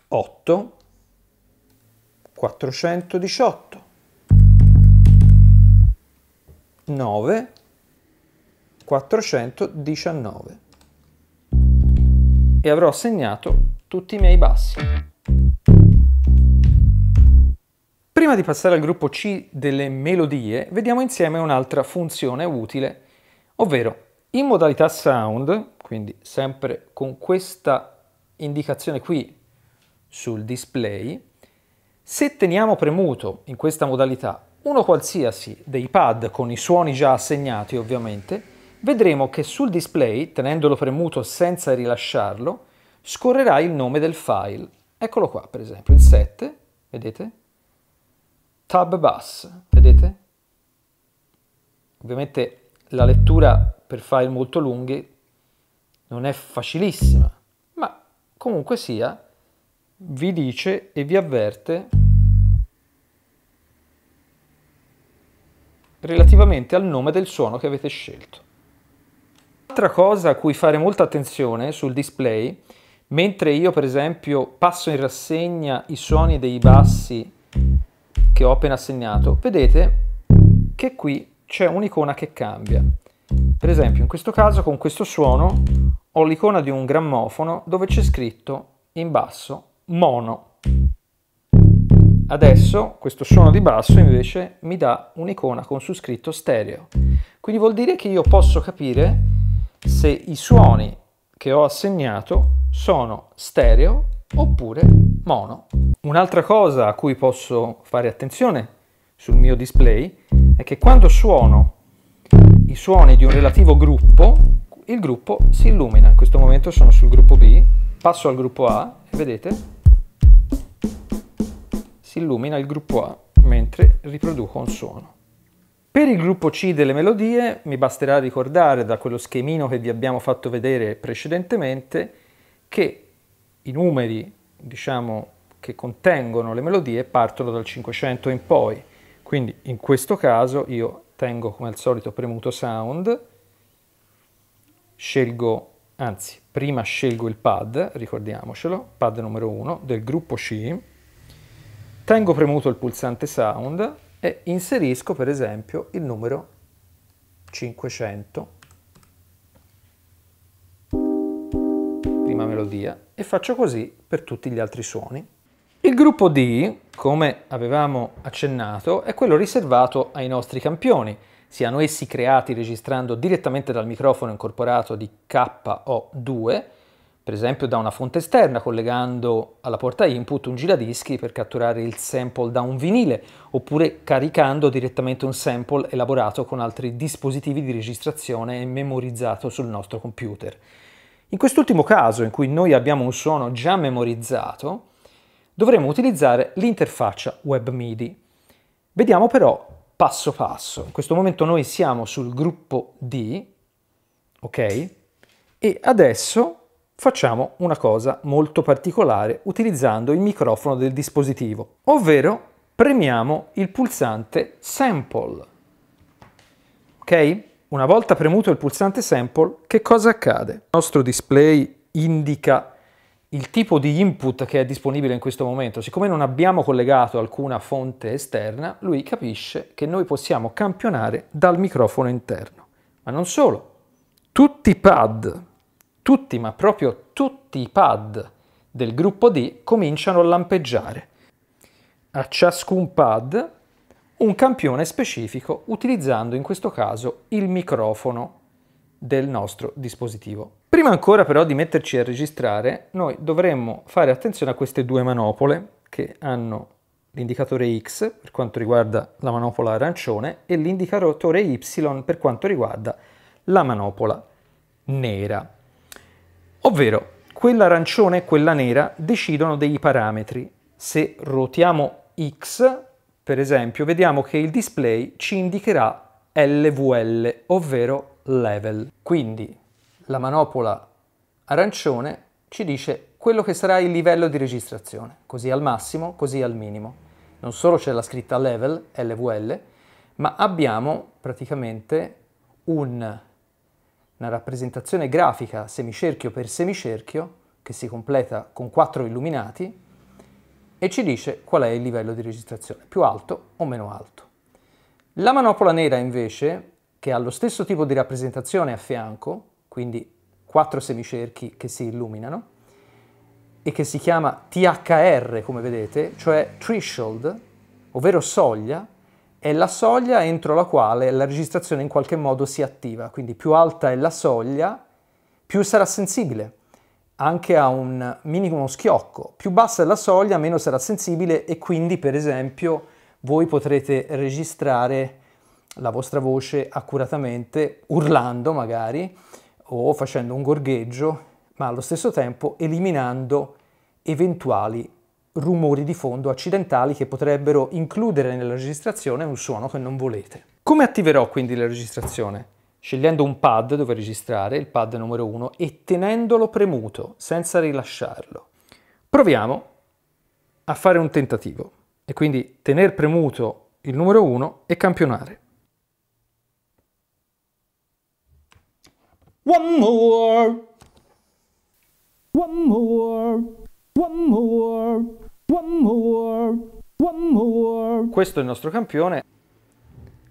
8 418 9 419 e avrò segnato tutti i miei bassi. Prima di passare al gruppo C delle melodie, vediamo insieme un'altra funzione utile, ovvero in modalità sound, quindi sempre con questa indicazione qui sul display, se teniamo premuto in questa modalità uno qualsiasi dei pad con i suoni già assegnati ovviamente, vedremo che sul display, tenendolo premuto senza rilasciarlo, scorrerà il nome del file. Eccolo qua, per esempio, il 7, vedete? Tab bus, vedete? Ovviamente la lettura per file molto lunghi non è facilissima, ma comunque sia, vi dice e vi avverte relativamente al nome del suono che avete scelto. Altra cosa a cui fare molta attenzione sul display, mentre io per esempio passo in rassegna i suoni dei bassi che ho appena segnato, vedete che qui c'è un'icona che cambia. Per esempio in questo caso con questo suono ho l'icona di un grammofono dove c'è scritto in basso mono. Adesso questo suono di basso invece mi dà un'icona con su scritto stereo. Quindi vuol dire che io posso capire se i suoni che ho assegnato sono stereo oppure mono. Un'altra cosa a cui posso fare attenzione sul mio display è che quando suono i suoni di un relativo gruppo, il gruppo si illumina. In questo momento sono sul gruppo B, passo al gruppo A e vedete si illumina il gruppo A mentre riproduco un suono. Per il gruppo C delle melodie mi basterà ricordare da quello schemino che vi abbiamo fatto vedere precedentemente che i numeri diciamo, che contengono le melodie partono dal 500 in poi. Quindi in questo caso io tengo come al solito premuto sound, scelgo, anzi prima scelgo il pad, ricordiamocelo, pad numero 1 del gruppo C, tengo premuto il pulsante sound e inserisco per esempio il numero 500 prima melodia e faccio così per tutti gli altri suoni il gruppo D come avevamo accennato è quello riservato ai nostri campioni siano essi creati registrando direttamente dal microfono incorporato di KO2 per esempio da una fonte esterna collegando alla porta input un giradischi per catturare il sample da un vinile oppure caricando direttamente un sample elaborato con altri dispositivi di registrazione e memorizzato sul nostro computer. In quest'ultimo caso in cui noi abbiamo un suono già memorizzato dovremo utilizzare l'interfaccia web MIDI. Vediamo però passo passo. In questo momento noi siamo sul gruppo D, ok? E adesso facciamo una cosa molto particolare utilizzando il microfono del dispositivo, ovvero premiamo il pulsante Sample. Ok? Una volta premuto il pulsante Sample, che cosa accade? Il nostro display indica il tipo di input che è disponibile in questo momento. Siccome non abbiamo collegato alcuna fonte esterna, lui capisce che noi possiamo campionare dal microfono interno. Ma non solo. Tutti i pad tutti, ma proprio tutti i pad del gruppo D cominciano a lampeggiare. A ciascun pad un campione specifico utilizzando in questo caso il microfono del nostro dispositivo. Prima ancora però di metterci a registrare, noi dovremmo fare attenzione a queste due manopole che hanno l'indicatore X per quanto riguarda la manopola arancione e l'indicatore Y per quanto riguarda la manopola nera. Ovvero, quella arancione e quella nera decidono dei parametri. Se ruotiamo X, per esempio, vediamo che il display ci indicherà LVL, ovvero level. Quindi la manopola arancione ci dice quello che sarà il livello di registrazione, così al massimo, così al minimo. Non solo c'è la scritta level, LVL, ma abbiamo praticamente un una rappresentazione grafica semicerchio per semicerchio che si completa con quattro illuminati e ci dice qual è il livello di registrazione, più alto o meno alto. La manopola nera invece, che ha lo stesso tipo di rappresentazione a fianco, quindi quattro semicerchi che si illuminano, e che si chiama THR come vedete, cioè threshold, ovvero soglia, è la soglia entro la quale la registrazione in qualche modo si attiva, quindi più alta è la soglia, più sarà sensibile anche a un minimo schiocco. Più bassa è la soglia, meno sarà sensibile e quindi, per esempio, voi potrete registrare la vostra voce accuratamente, urlando magari o facendo un gorgheggio, ma allo stesso tempo eliminando eventuali rumori di fondo accidentali che potrebbero includere nella registrazione un suono che non volete. Come attiverò quindi la registrazione? Scegliendo un pad dove registrare, il pad numero 1, e tenendolo premuto, senza rilasciarlo. Proviamo a fare un tentativo e quindi tenere premuto il numero 1 e campionare. One more. One more. One more. One more, one more. Questo è il nostro campione.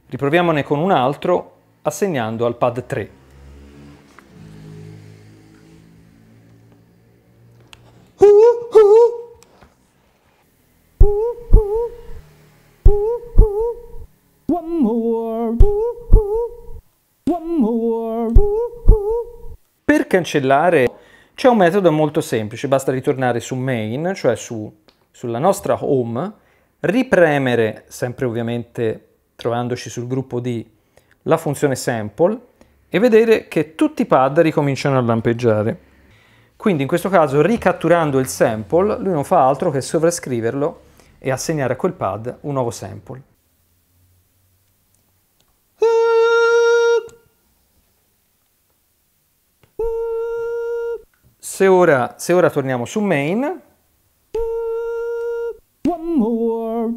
Riproviamone con un altro assegnando al pad 3. Per cancellare c'è un metodo molto semplice, basta ritornare su main, cioè su sulla nostra home, ripremere, sempre ovviamente trovandoci sul gruppo D, la funzione sample e vedere che tutti i pad ricominciano a lampeggiare. Quindi in questo caso ricatturando il sample lui non fa altro che sovrascriverlo e assegnare a quel pad un nuovo sample. Se ora, se ora torniamo su main, One more.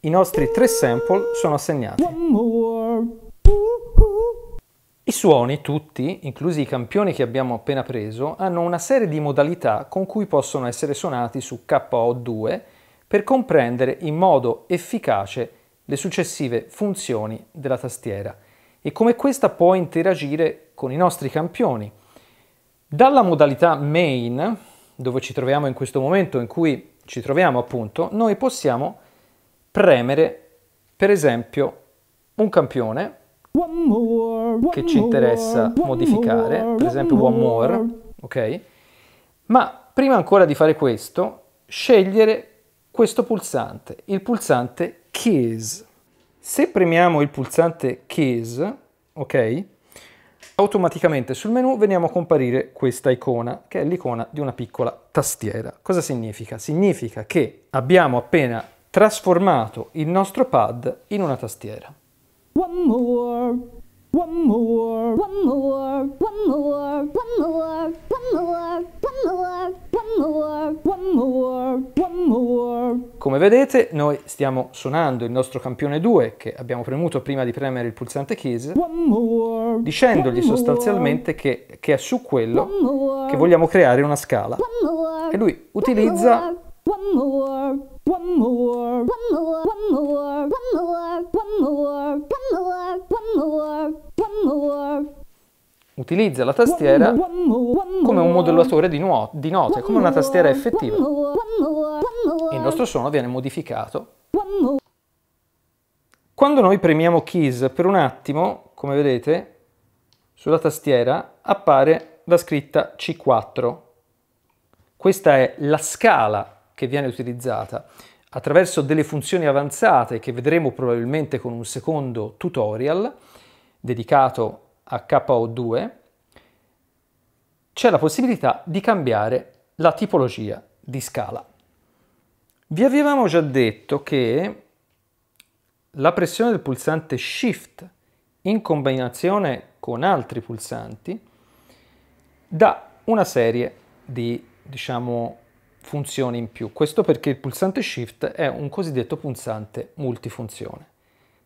I nostri tre sample sono assegnati. One more. I suoni, tutti, inclusi i campioni che abbiamo appena preso, hanno una serie di modalità con cui possono essere suonati su KO2 per comprendere in modo efficace le successive funzioni della tastiera e come questa può interagire con i nostri campioni. Dalla modalità main, dove ci troviamo in questo momento in cui ci troviamo appunto, noi possiamo premere per esempio un campione che ci interessa modificare, per esempio one more, ok? Ma prima ancora di fare questo, scegliere questo pulsante, il pulsante keys. Se premiamo il pulsante keys, ok? automaticamente sul menu veniamo a comparire questa icona, che è l'icona di una piccola tastiera. Cosa significa? Significa che abbiamo appena trasformato il nostro pad in una tastiera. One more. One more, one more, one more, one more, one more, one more, one more, one more, one more. Come vedete noi stiamo suonando il nostro campione 2 che abbiamo premuto prima di premere il pulsante keys more, dicendogli sostanzialmente che, che è su quello che vogliamo creare una scala e lui utilizza One more, one more, one more, one more, one more, one more, one more, one more, one more. Utilizza la tastiera come un modellatore di, di note, come una tastiera effettiva. Il nostro suono viene modificato. Quando noi premiamo keys per un attimo, come vedete, sulla tastiera appare la scritta C4. Questa è la scala che viene utilizzata attraverso delle funzioni avanzate che vedremo probabilmente con un secondo tutorial dedicato a KO2, c'è la possibilità di cambiare la tipologia di scala. Vi avevamo già detto che la pressione del pulsante Shift in combinazione con altri pulsanti dà una serie di diciamo, funzioni in più. Questo perché il pulsante Shift è un cosiddetto pulsante multifunzione.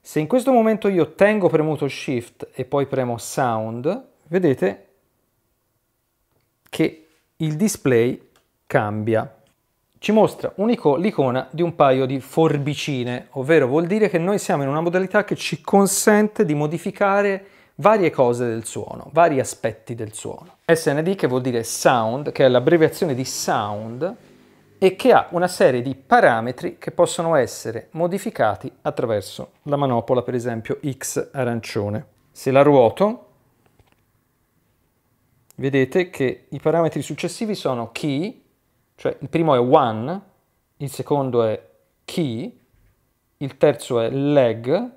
Se in questo momento io tengo premuto Shift e poi premo Sound, vedete che il display cambia. Ci mostra l'icona di un paio di forbicine, ovvero vuol dire che noi siamo in una modalità che ci consente di modificare varie cose del suono, vari aspetti del suono. SND che vuol dire sound, che è l'abbreviazione di sound, e che ha una serie di parametri che possono essere modificati attraverso la manopola, per esempio X arancione. Se la ruoto, vedete che i parametri successivi sono key, cioè il primo è one, il secondo è key, il terzo è leg,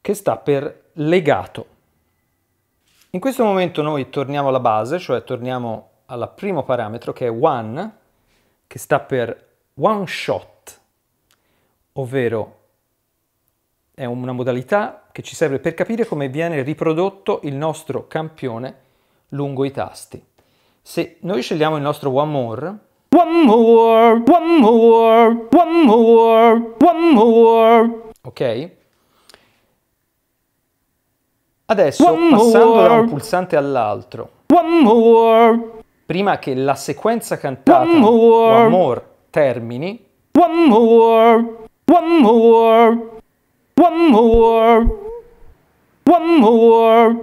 che sta per legato. In questo momento noi torniamo alla base, cioè torniamo al primo parametro che è one, che sta per one shot, ovvero è una modalità che ci serve per capire come viene riprodotto il nostro campione lungo i tasti. Se noi scegliamo il nostro one more, one more, one more, one more, one more, ok? Adesso, one passando more. da un pulsante all'altro, one more, prima che la sequenza cantata One More, one more termini. One More, One More, One More, One More.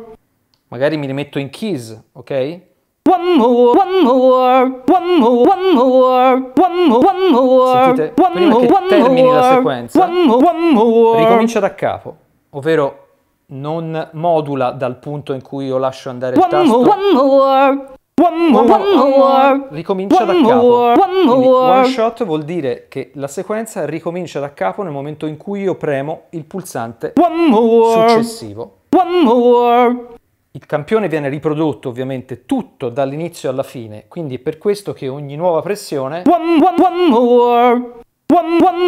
Magari mi rimetto in keys, ok? One more, one more, one more, one more, one more, one more. Sentite, one prima more, che termini la sequenza, one more, one more. ricomincia da capo, ovvero non modula dal punto in cui io lascio andare il one tasto. More, one more. One more, one more. Ricomincia one da capo. One, Quindi, one shot vuol dire che la sequenza ricomincia da capo nel momento in cui io premo il pulsante successivo. One more. Il campione viene riprodotto ovviamente tutto dall'inizio alla fine, quindi è per questo che ogni nuova pressione one, one, more,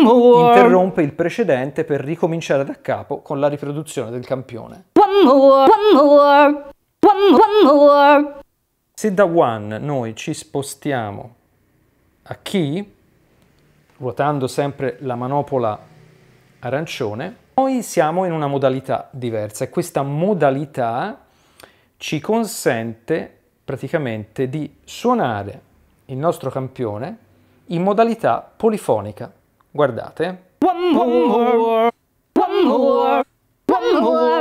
more. interrompe il precedente per ricominciare da capo con la riproduzione del campione. One more, one more, one more. Se da one noi ci spostiamo a key, ruotando sempre la manopola arancione, noi siamo in una modalità diversa e questa modalità ci consente praticamente di suonare il nostro campione in modalità polifonica. Guardate. One more, one more, one more,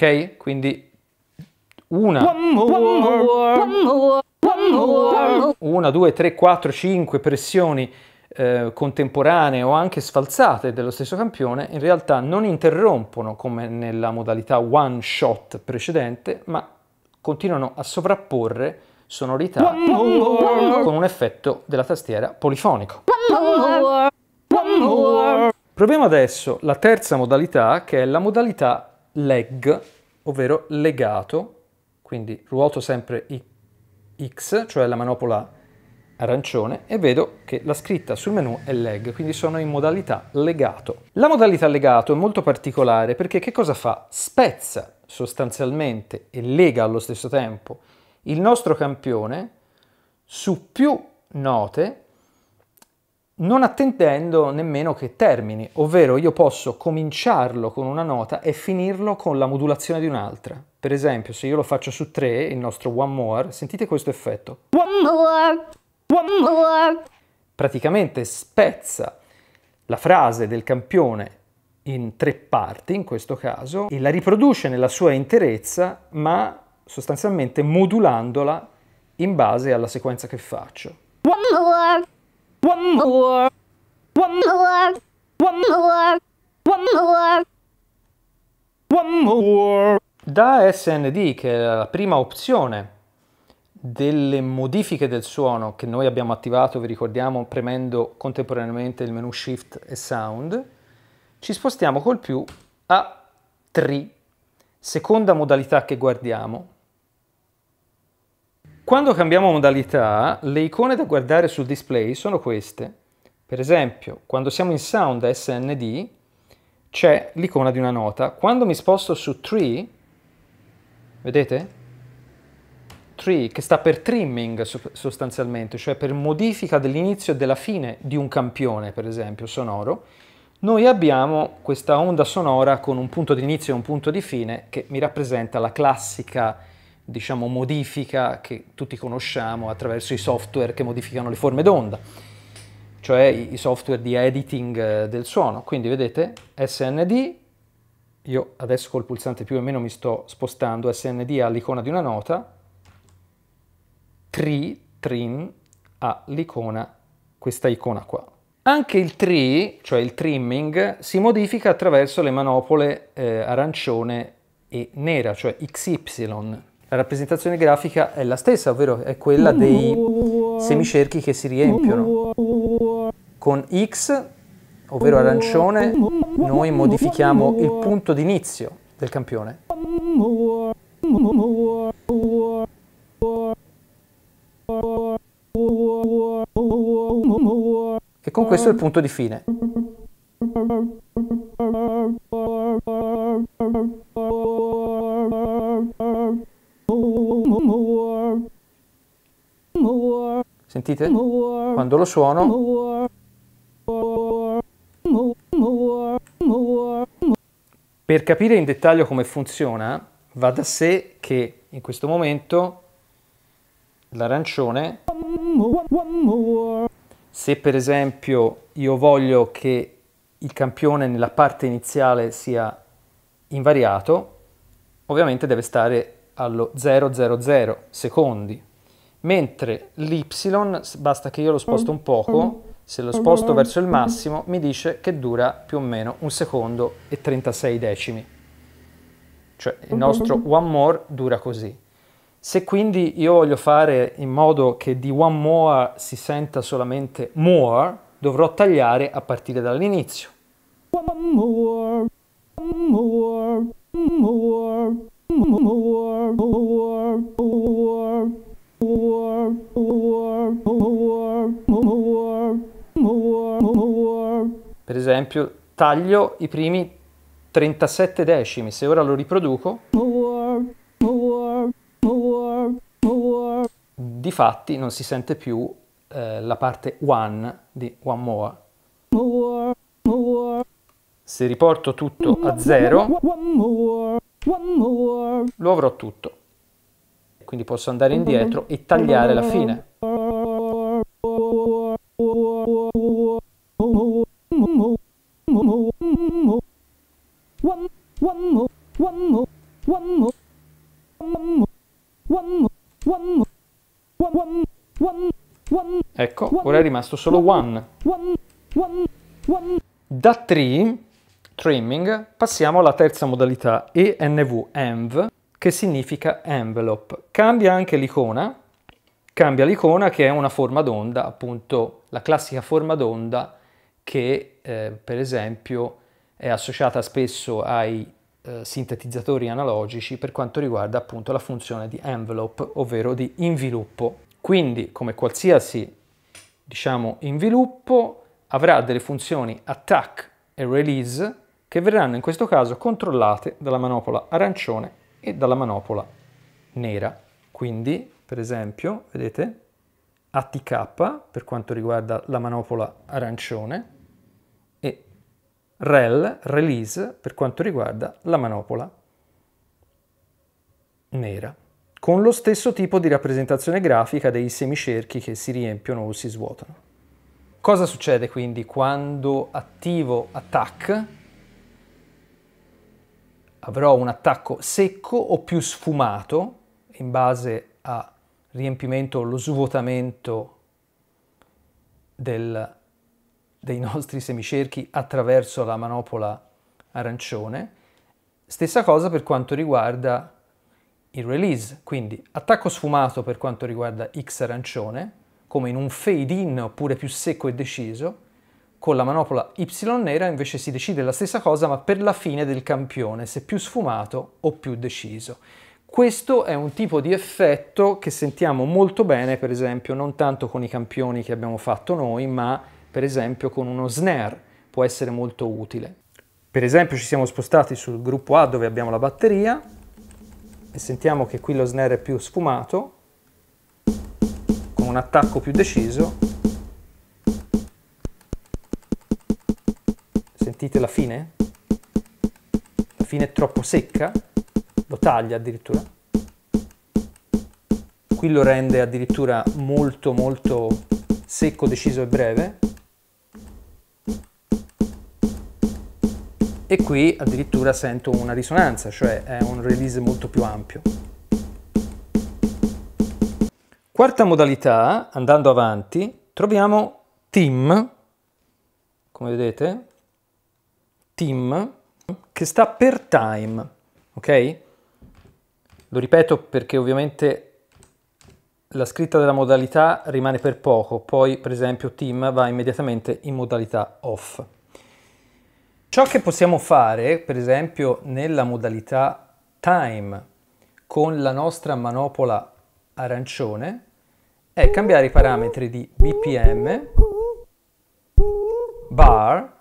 ok? Quindi una, una, due, tre, quattro, cinque pressioni eh, contemporanee o anche sfalzate dello stesso campione in realtà non interrompono come nella modalità one shot precedente, ma continuano a sovrapporre sonorità con un effetto della tastiera polifonico. Proviamo adesso la terza modalità che è la modalità leg, ovvero legato, quindi ruoto sempre X, cioè la manopola arancione, e vedo che la scritta sul menu è leg, quindi sono in modalità legato. La modalità legato è molto particolare perché che cosa fa? Spezza sostanzialmente e lega allo stesso tempo il nostro campione su più note non attendendo nemmeno che termini, ovvero io posso cominciarlo con una nota e finirlo con la modulazione di un'altra. Per esempio, se io lo faccio su 3, il nostro one more, sentite questo effetto. One more, one more. Praticamente spezza la frase del campione in tre parti, in questo caso, e la riproduce nella sua interezza, ma sostanzialmente modulandola in base alla sequenza che faccio. One more. One more. One more. One more. One more. One more. Da SND, che è la prima opzione delle modifiche del suono che noi abbiamo attivato, vi ricordiamo, premendo contemporaneamente il menu Shift e Sound, ci spostiamo col più a Tri, seconda modalità che guardiamo, quando cambiamo modalità, le icone da guardare sul display sono queste. Per esempio, quando siamo in Sound SND, c'è l'icona di una nota. Quando mi sposto su Tree, vedete? Tree, che sta per trimming sostanzialmente, cioè per modifica dell'inizio e della fine di un campione, per esempio, sonoro, noi abbiamo questa onda sonora con un punto di inizio e un punto di fine che mi rappresenta la classica diciamo, modifica che tutti conosciamo attraverso i software che modificano le forme d'onda, cioè i software di editing eh, del suono. Quindi vedete SND, io adesso col pulsante più o meno mi sto spostando, SND ha l'icona di una nota, tri, trim, l'icona, questa icona qua. Anche il TRI, cioè il trimming, si modifica attraverso le manopole eh, arancione e nera, cioè XY, la rappresentazione grafica è la stessa, ovvero è quella dei semicerchi che si riempiono. Con X, ovvero arancione, noi modifichiamo il punto d'inizio del campione. E con questo è il punto di fine. Sentite? Quando lo suono... Per capire in dettaglio come funziona, va da sé che in questo momento l'arancione, se per esempio io voglio che il campione nella parte iniziale sia invariato, ovviamente deve stare allo 000 secondi, mentre l'y basta che io lo sposto un poco, se lo sposto verso il massimo mi dice che dura più o meno un secondo e 36 decimi. Cioè il nostro one more dura così. Se quindi io voglio fare in modo che di one more si senta solamente more, dovrò tagliare a partire dall'inizio. One more, one more, more. esempio taglio i primi 37 decimi, se ora lo riproduco, di fatti non si sente più eh, la parte one di one more. Se riporto tutto a zero, lo avrò tutto. Quindi posso andare indietro e tagliare la fine. one, one more, one more, one more, one more, one Ecco, ora è rimasto solo one. one. Da tree, trimming, passiamo alla terza modalità, ENV, ENV, che significa envelope. Cambia anche l'icona, cambia l'icona che è una forma d'onda, appunto la classica forma d'onda che eh, per esempio è associata spesso ai eh, sintetizzatori analogici per quanto riguarda appunto la funzione di envelope, ovvero di inviluppo. Quindi, come qualsiasi diciamo inviluppo, avrà delle funzioni attack e release che verranno in questo caso controllate dalla manopola arancione e dalla manopola nera. Quindi, per esempio, vedete, ATK per quanto riguarda la manopola arancione, rel, release, per quanto riguarda la manopola nera, con lo stesso tipo di rappresentazione grafica dei semicerchi che si riempiono o si svuotano. Cosa succede quindi quando attivo attack? Avrò un attacco secco o più sfumato in base a riempimento o lo svuotamento del dei nostri semicerchi attraverso la manopola arancione. Stessa cosa per quanto riguarda il release, quindi attacco sfumato per quanto riguarda X arancione, come in un fade in oppure più secco e deciso, con la manopola Y nera invece si decide la stessa cosa ma per la fine del campione, se più sfumato o più deciso. Questo è un tipo di effetto che sentiamo molto bene, per esempio, non tanto con i campioni che abbiamo fatto noi, ma per esempio con uno snare può essere molto utile. Per esempio ci siamo spostati sul gruppo A dove abbiamo la batteria e sentiamo che qui lo snare è più sfumato, con un attacco più deciso. Sentite la fine? La fine è troppo secca, lo taglia addirittura. Qui lo rende addirittura molto molto secco, deciso e breve. e qui addirittura sento una risonanza, cioè è un release molto più ampio. Quarta modalità, andando avanti, troviamo TIM, come vedete, TIM, che sta per time, ok? Lo ripeto perché ovviamente la scritta della modalità rimane per poco, poi per esempio TIM va immediatamente in modalità off. Ciò che possiamo fare, per esempio, nella modalità time con la nostra manopola arancione è cambiare i parametri di BPM, bar.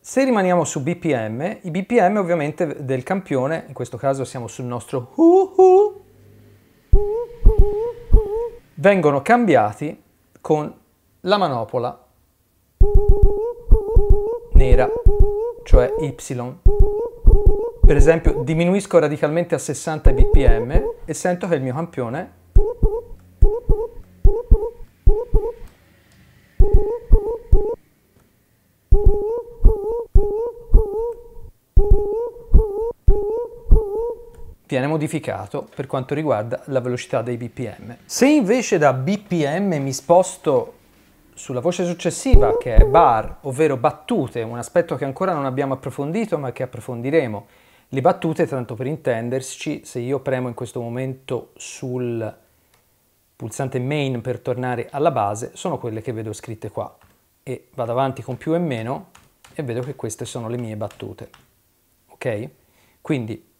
Se rimaniamo su BPM, i BPM ovviamente del campione, in questo caso siamo sul nostro uhu, vengono cambiati con la manopola nera, cioè Y. Per esempio diminuisco radicalmente a 60 bpm e sento che il mio campione viene modificato per quanto riguarda la velocità dei bpm. Se invece da bpm mi sposto sulla voce successiva che è bar, ovvero battute, un aspetto che ancora non abbiamo approfondito ma che approfondiremo. Le battute, tanto per intenderci, se io premo in questo momento sul pulsante main per tornare alla base, sono quelle che vedo scritte qua. E vado avanti con più e meno e vedo che queste sono le mie battute. Ok? Quindi,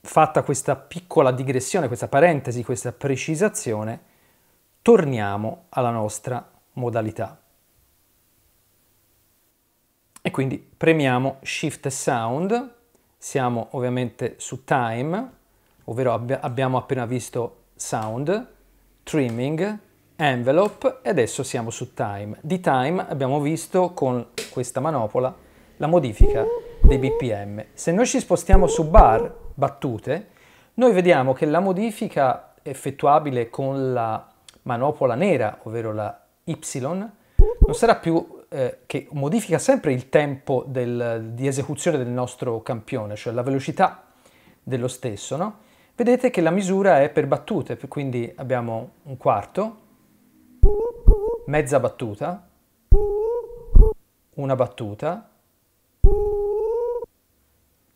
fatta questa piccola digressione, questa parentesi, questa precisazione, torniamo alla nostra modalità. E quindi premiamo Shift Sound, siamo ovviamente su Time, ovvero abbi abbiamo appena visto Sound, Trimming, Envelope e adesso siamo su Time. Di Time abbiamo visto con questa manopola la modifica dei BPM. Se noi ci spostiamo su Bar, Battute, noi vediamo che la modifica effettuabile con la manopola nera, ovvero la y non sarà più eh, che modifica sempre il tempo del, di esecuzione del nostro campione, cioè la velocità dello stesso, no? Vedete che la misura è per battute, quindi abbiamo un quarto, mezza battuta, una battuta,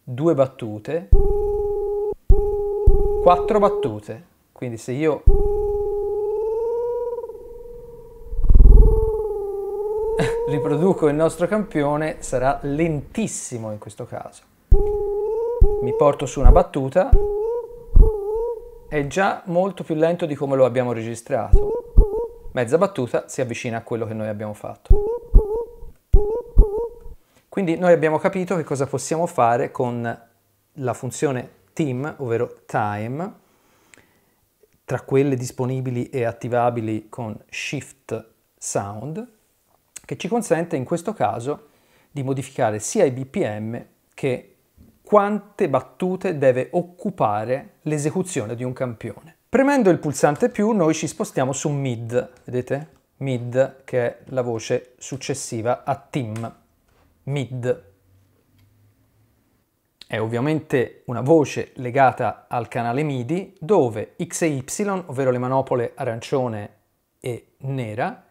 due battute, quattro battute. Quindi se io riproduco il nostro campione sarà lentissimo in questo caso. Mi porto su una battuta, è già molto più lento di come lo abbiamo registrato. Mezza battuta si avvicina a quello che noi abbiamo fatto. Quindi noi abbiamo capito che cosa possiamo fare con la funzione team, ovvero time, tra quelle disponibili e attivabili con shift sound che ci consente in questo caso di modificare sia i bpm che quante battute deve occupare l'esecuzione di un campione. Premendo il pulsante più noi ci spostiamo su mid, vedete? Mid che è la voce successiva a team. Mid. È ovviamente una voce legata al canale MIDI dove X e Y, ovvero le manopole arancione e nera,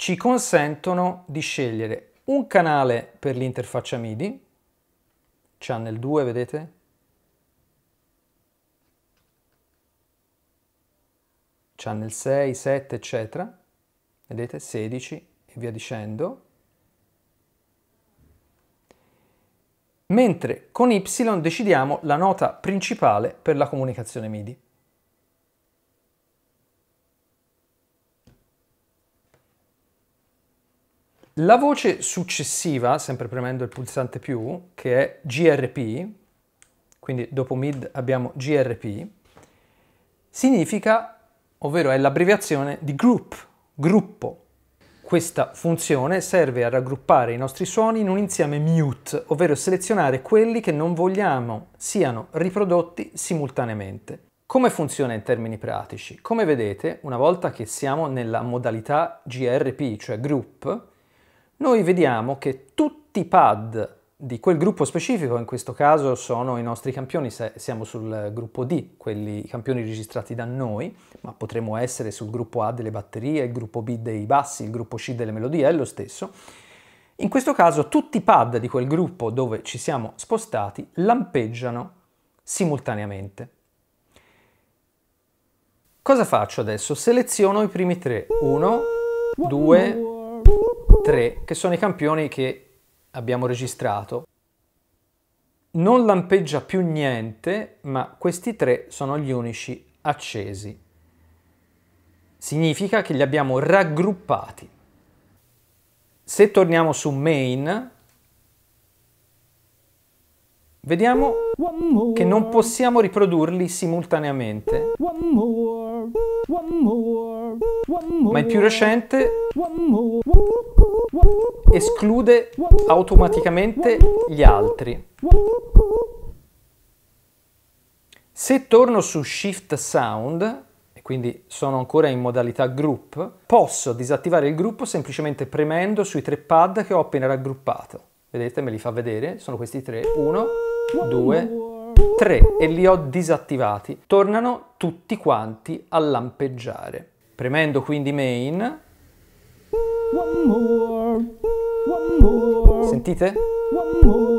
ci consentono di scegliere un canale per l'interfaccia MIDI, channel 2 vedete, channel 6, 7 eccetera, vedete 16 e via dicendo, mentre con Y decidiamo la nota principale per la comunicazione MIDI. La voce successiva, sempre premendo il pulsante più, che è GRP, quindi dopo mid abbiamo GRP, significa, ovvero è l'abbreviazione di group, gruppo. Questa funzione serve a raggruppare i nostri suoni in un insieme mute, ovvero selezionare quelli che non vogliamo siano riprodotti simultaneamente. Come funziona in termini pratici? Come vedete, una volta che siamo nella modalità GRP, cioè group, noi vediamo che tutti i pad di quel gruppo specifico, in questo caso sono i nostri campioni, siamo sul gruppo D, quelli campioni registrati da noi, ma potremmo essere sul gruppo A delle batterie, il gruppo B dei bassi, il gruppo C delle melodie, è lo stesso. In questo caso tutti i pad di quel gruppo dove ci siamo spostati lampeggiano simultaneamente. Cosa faccio adesso? Seleziono i primi tre. 1, 2, 3, che sono i campioni che abbiamo registrato. Non lampeggia più niente, ma questi tre sono gli unici accesi. Significa che li abbiamo raggruppati. Se torniamo su main, Vediamo che non possiamo riprodurli simultaneamente. Ma il più recente esclude automaticamente gli altri. Se torno su Shift Sound, e quindi sono ancora in modalità group, posso disattivare il gruppo semplicemente premendo sui tre pad che ho appena raggruppato vedete me li fa vedere, sono questi tre, 1, 2, 3 e li ho disattivati. Tornano tutti quanti a lampeggiare. Premendo quindi main, sentite?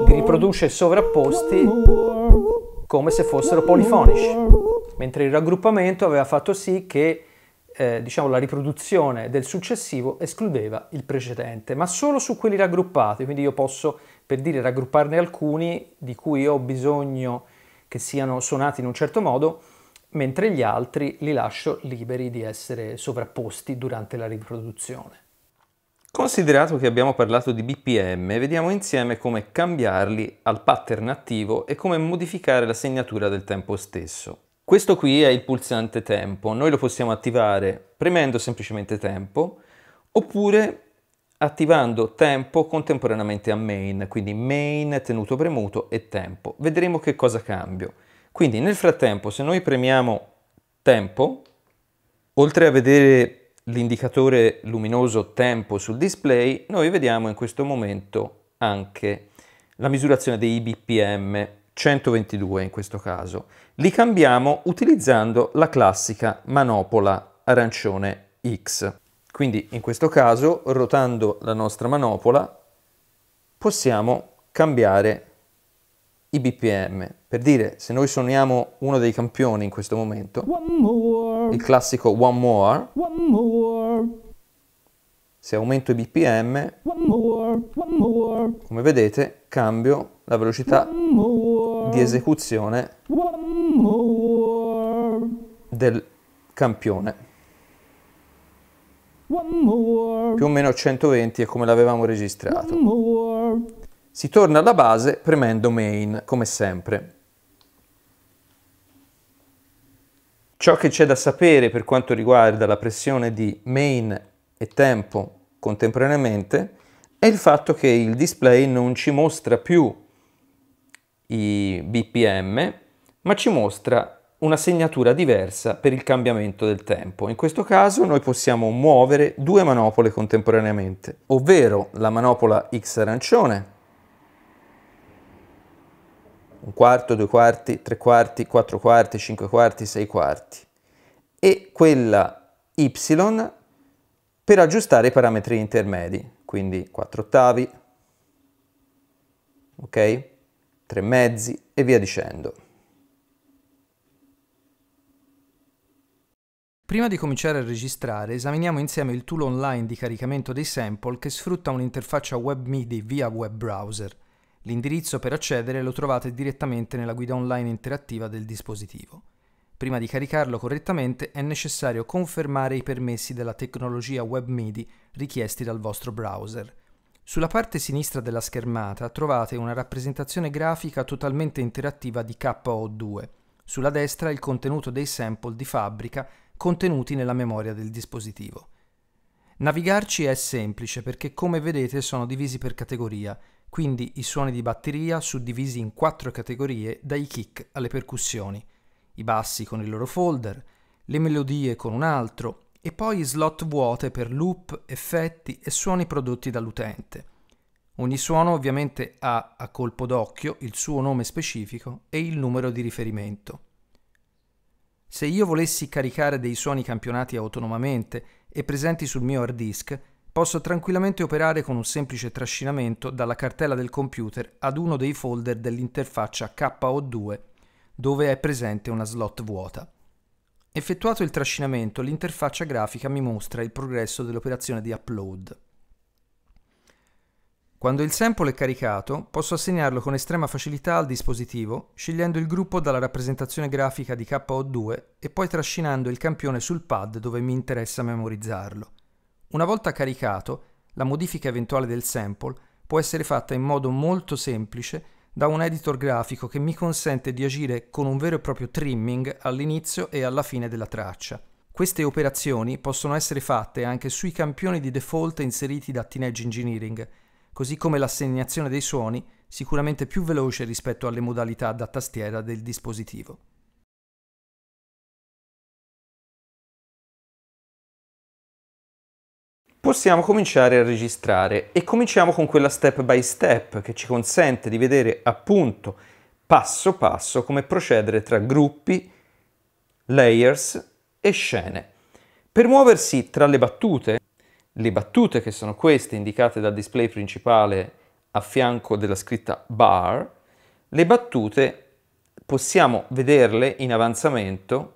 riproduce sovrapposti come se fossero polifonici, mentre il raggruppamento aveva fatto sì che eh, diciamo, la riproduzione del successivo escludeva il precedente, ma solo su quelli raggruppati, quindi io posso, per dire, raggrupparne alcuni di cui ho bisogno che siano suonati in un certo modo, mentre gli altri li lascio liberi di essere sovrapposti durante la riproduzione. Considerato che abbiamo parlato di BPM, vediamo insieme come cambiarli al pattern attivo e come modificare la segnatura del tempo stesso. Questo qui è il pulsante tempo, noi lo possiamo attivare premendo semplicemente tempo oppure attivando tempo contemporaneamente a main, quindi main tenuto premuto e tempo. Vedremo che cosa cambio. Quindi nel frattempo se noi premiamo tempo, oltre a vedere l'indicatore luminoso tempo sul display, noi vediamo in questo momento anche la misurazione dei BPM 122 in questo caso. Li cambiamo utilizzando la classica manopola arancione X. Quindi in questo caso, rotando la nostra manopola, possiamo cambiare i BPM. Per dire, se noi suoniamo uno dei campioni in questo momento, il classico One More, one more. se aumento i BPM, one more, one more. come vedete, cambio la velocità di esecuzione del campione. Più o meno 120 è come l'avevamo registrato. Si torna alla base premendo main, come sempre. Ciò che c'è da sapere per quanto riguarda la pressione di main e tempo contemporaneamente è il fatto che il display non ci mostra più i BPM, ma ci mostra una segnatura diversa per il cambiamento del tempo. In questo caso noi possiamo muovere due manopole contemporaneamente, ovvero la manopola X arancione, un quarto, due quarti, tre quarti, quattro quarti, cinque quarti, sei quarti, e quella Y per aggiustare i parametri intermedi, quindi 4 ottavi, ok? tre mezzi e via dicendo. Prima di cominciare a registrare, esaminiamo insieme il tool online di caricamento dei sample che sfrutta un'interfaccia web MIDI via web browser. L'indirizzo per accedere lo trovate direttamente nella guida online interattiva del dispositivo. Prima di caricarlo correttamente è necessario confermare i permessi della tecnologia web MIDI richiesti dal vostro browser. Sulla parte sinistra della schermata trovate una rappresentazione grafica totalmente interattiva di KO2, sulla destra il contenuto dei sample di fabbrica contenuti nella memoria del dispositivo. Navigarci è semplice perché come vedete sono divisi per categoria, quindi i suoni di batteria suddivisi in quattro categorie dai kick alle percussioni, i bassi con il loro folder, le melodie con un altro, e poi slot vuote per loop, effetti e suoni prodotti dall'utente. Ogni suono ovviamente ha a colpo d'occhio il suo nome specifico e il numero di riferimento. Se io volessi caricare dei suoni campionati autonomamente e presenti sul mio hard disk, posso tranquillamente operare con un semplice trascinamento dalla cartella del computer ad uno dei folder dell'interfaccia KO2 dove è presente una slot vuota. Effettuato il trascinamento, l'interfaccia grafica mi mostra il progresso dell'operazione di upload. Quando il sample è caricato, posso assegnarlo con estrema facilità al dispositivo, scegliendo il gruppo dalla rappresentazione grafica di KO2 e poi trascinando il campione sul pad dove mi interessa memorizzarlo. Una volta caricato, la modifica eventuale del sample può essere fatta in modo molto semplice da un editor grafico che mi consente di agire con un vero e proprio trimming all'inizio e alla fine della traccia. Queste operazioni possono essere fatte anche sui campioni di default inseriti da Teenage Engineering, così come l'assegnazione dei suoni, sicuramente più veloce rispetto alle modalità da tastiera del dispositivo. possiamo cominciare a registrare e cominciamo con quella step by step che ci consente di vedere appunto passo passo come procedere tra gruppi, layers e scene. Per muoversi tra le battute, le battute che sono queste indicate dal display principale a fianco della scritta bar, le battute possiamo vederle in avanzamento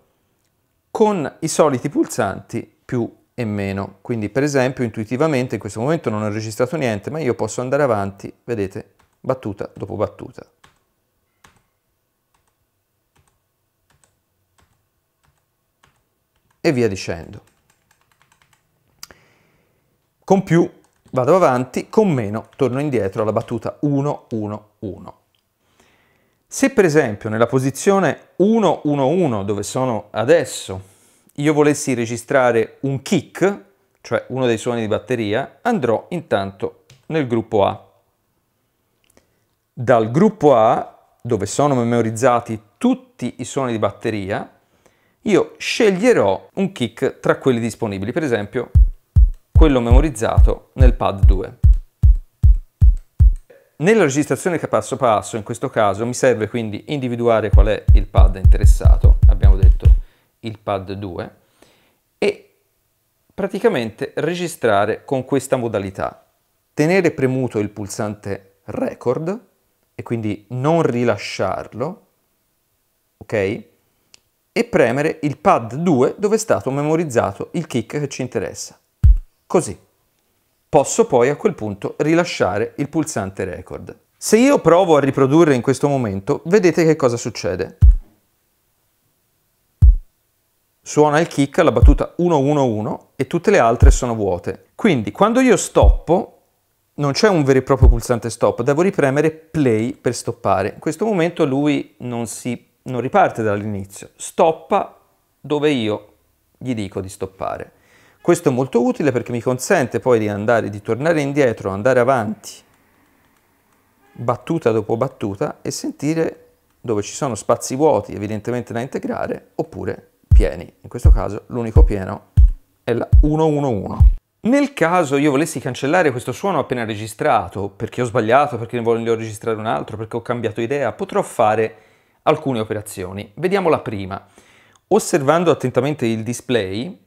con i soliti pulsanti più e meno. Quindi per esempio intuitivamente in questo momento non ho registrato niente, ma io posso andare avanti, vedete, battuta dopo battuta. E via dicendo. Con più vado avanti, con meno torno indietro alla battuta 1, 1, 1. Se per esempio nella posizione 1, 1, 1 dove sono adesso io volessi registrare un kick, cioè uno dei suoni di batteria, andrò intanto nel gruppo A. Dal gruppo A, dove sono memorizzati tutti i suoni di batteria, io sceglierò un kick tra quelli disponibili, per esempio quello memorizzato nel pad 2. Nella registrazione passo passo, in questo caso, mi serve quindi individuare qual è il pad interessato, abbiamo detto il pad 2 e praticamente registrare con questa modalità. Tenere premuto il pulsante record e quindi non rilasciarlo, ok? E premere il pad 2 dove è stato memorizzato il kick che ci interessa. Così. Posso poi a quel punto rilasciare il pulsante record. Se io provo a riprodurre in questo momento, vedete che cosa succede suona il kick alla battuta 1-1-1 e tutte le altre sono vuote. Quindi quando io stoppo non c'è un vero e proprio pulsante stop, devo ripremere play per stoppare. In questo momento lui non, si, non riparte dall'inizio, stoppa dove io gli dico di stoppare. Questo è molto utile perché mi consente poi di andare, di tornare indietro, andare avanti, battuta dopo battuta e sentire dove ci sono spazi vuoti evidentemente da integrare oppure pieni. In questo caso l'unico pieno è la 111. Nel caso io volessi cancellare questo suono appena registrato, perché ho sbagliato, perché ne voglio registrare un altro, perché ho cambiato idea, potrò fare alcune operazioni. Vediamo la prima. Osservando attentamente il display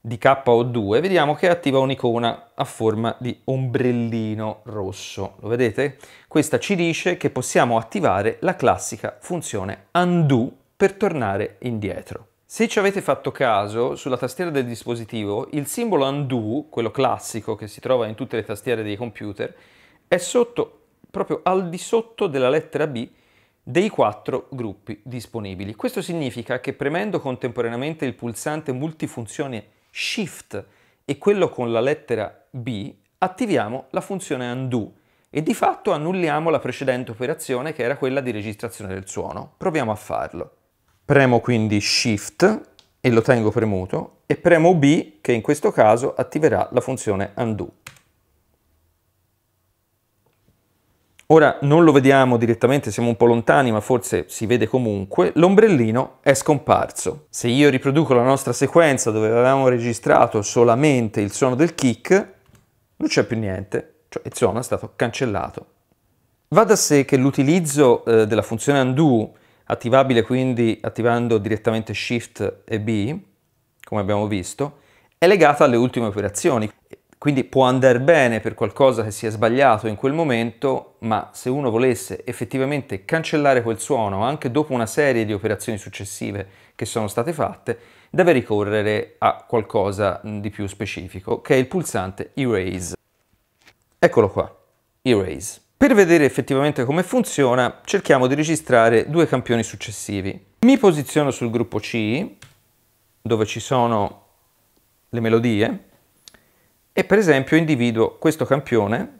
di KO2, vediamo che attiva un'icona a forma di ombrellino rosso. Lo vedete? Questa ci dice che possiamo attivare la classica funzione undo per tornare indietro. Se ci avete fatto caso, sulla tastiera del dispositivo il simbolo undo, quello classico che si trova in tutte le tastiere dei computer, è sotto, proprio al di sotto della lettera B dei quattro gruppi disponibili. Questo significa che premendo contemporaneamente il pulsante multifunzione Shift e quello con la lettera B, attiviamo la funzione undo e di fatto annulliamo la precedente operazione che era quella di registrazione del suono. Proviamo a farlo. Premo quindi Shift e lo tengo premuto e premo B che in questo caso attiverà la funzione undo. Ora non lo vediamo direttamente, siamo un po' lontani, ma forse si vede comunque, l'ombrellino è scomparso. Se io riproduco la nostra sequenza dove avevamo registrato solamente il suono del kick, non c'è più niente, cioè il suono è stato cancellato. Va da sé che l'utilizzo eh, della funzione undo attivabile quindi attivando direttamente Shift e B, come abbiamo visto, è legata alle ultime operazioni. Quindi può andare bene per qualcosa che si è sbagliato in quel momento, ma se uno volesse effettivamente cancellare quel suono anche dopo una serie di operazioni successive che sono state fatte, deve ricorrere a qualcosa di più specifico, che è il pulsante Erase. Eccolo qua, Erase. Per vedere effettivamente come funziona, cerchiamo di registrare due campioni successivi. Mi posiziono sul gruppo C, dove ci sono le melodie, e per esempio individuo questo campione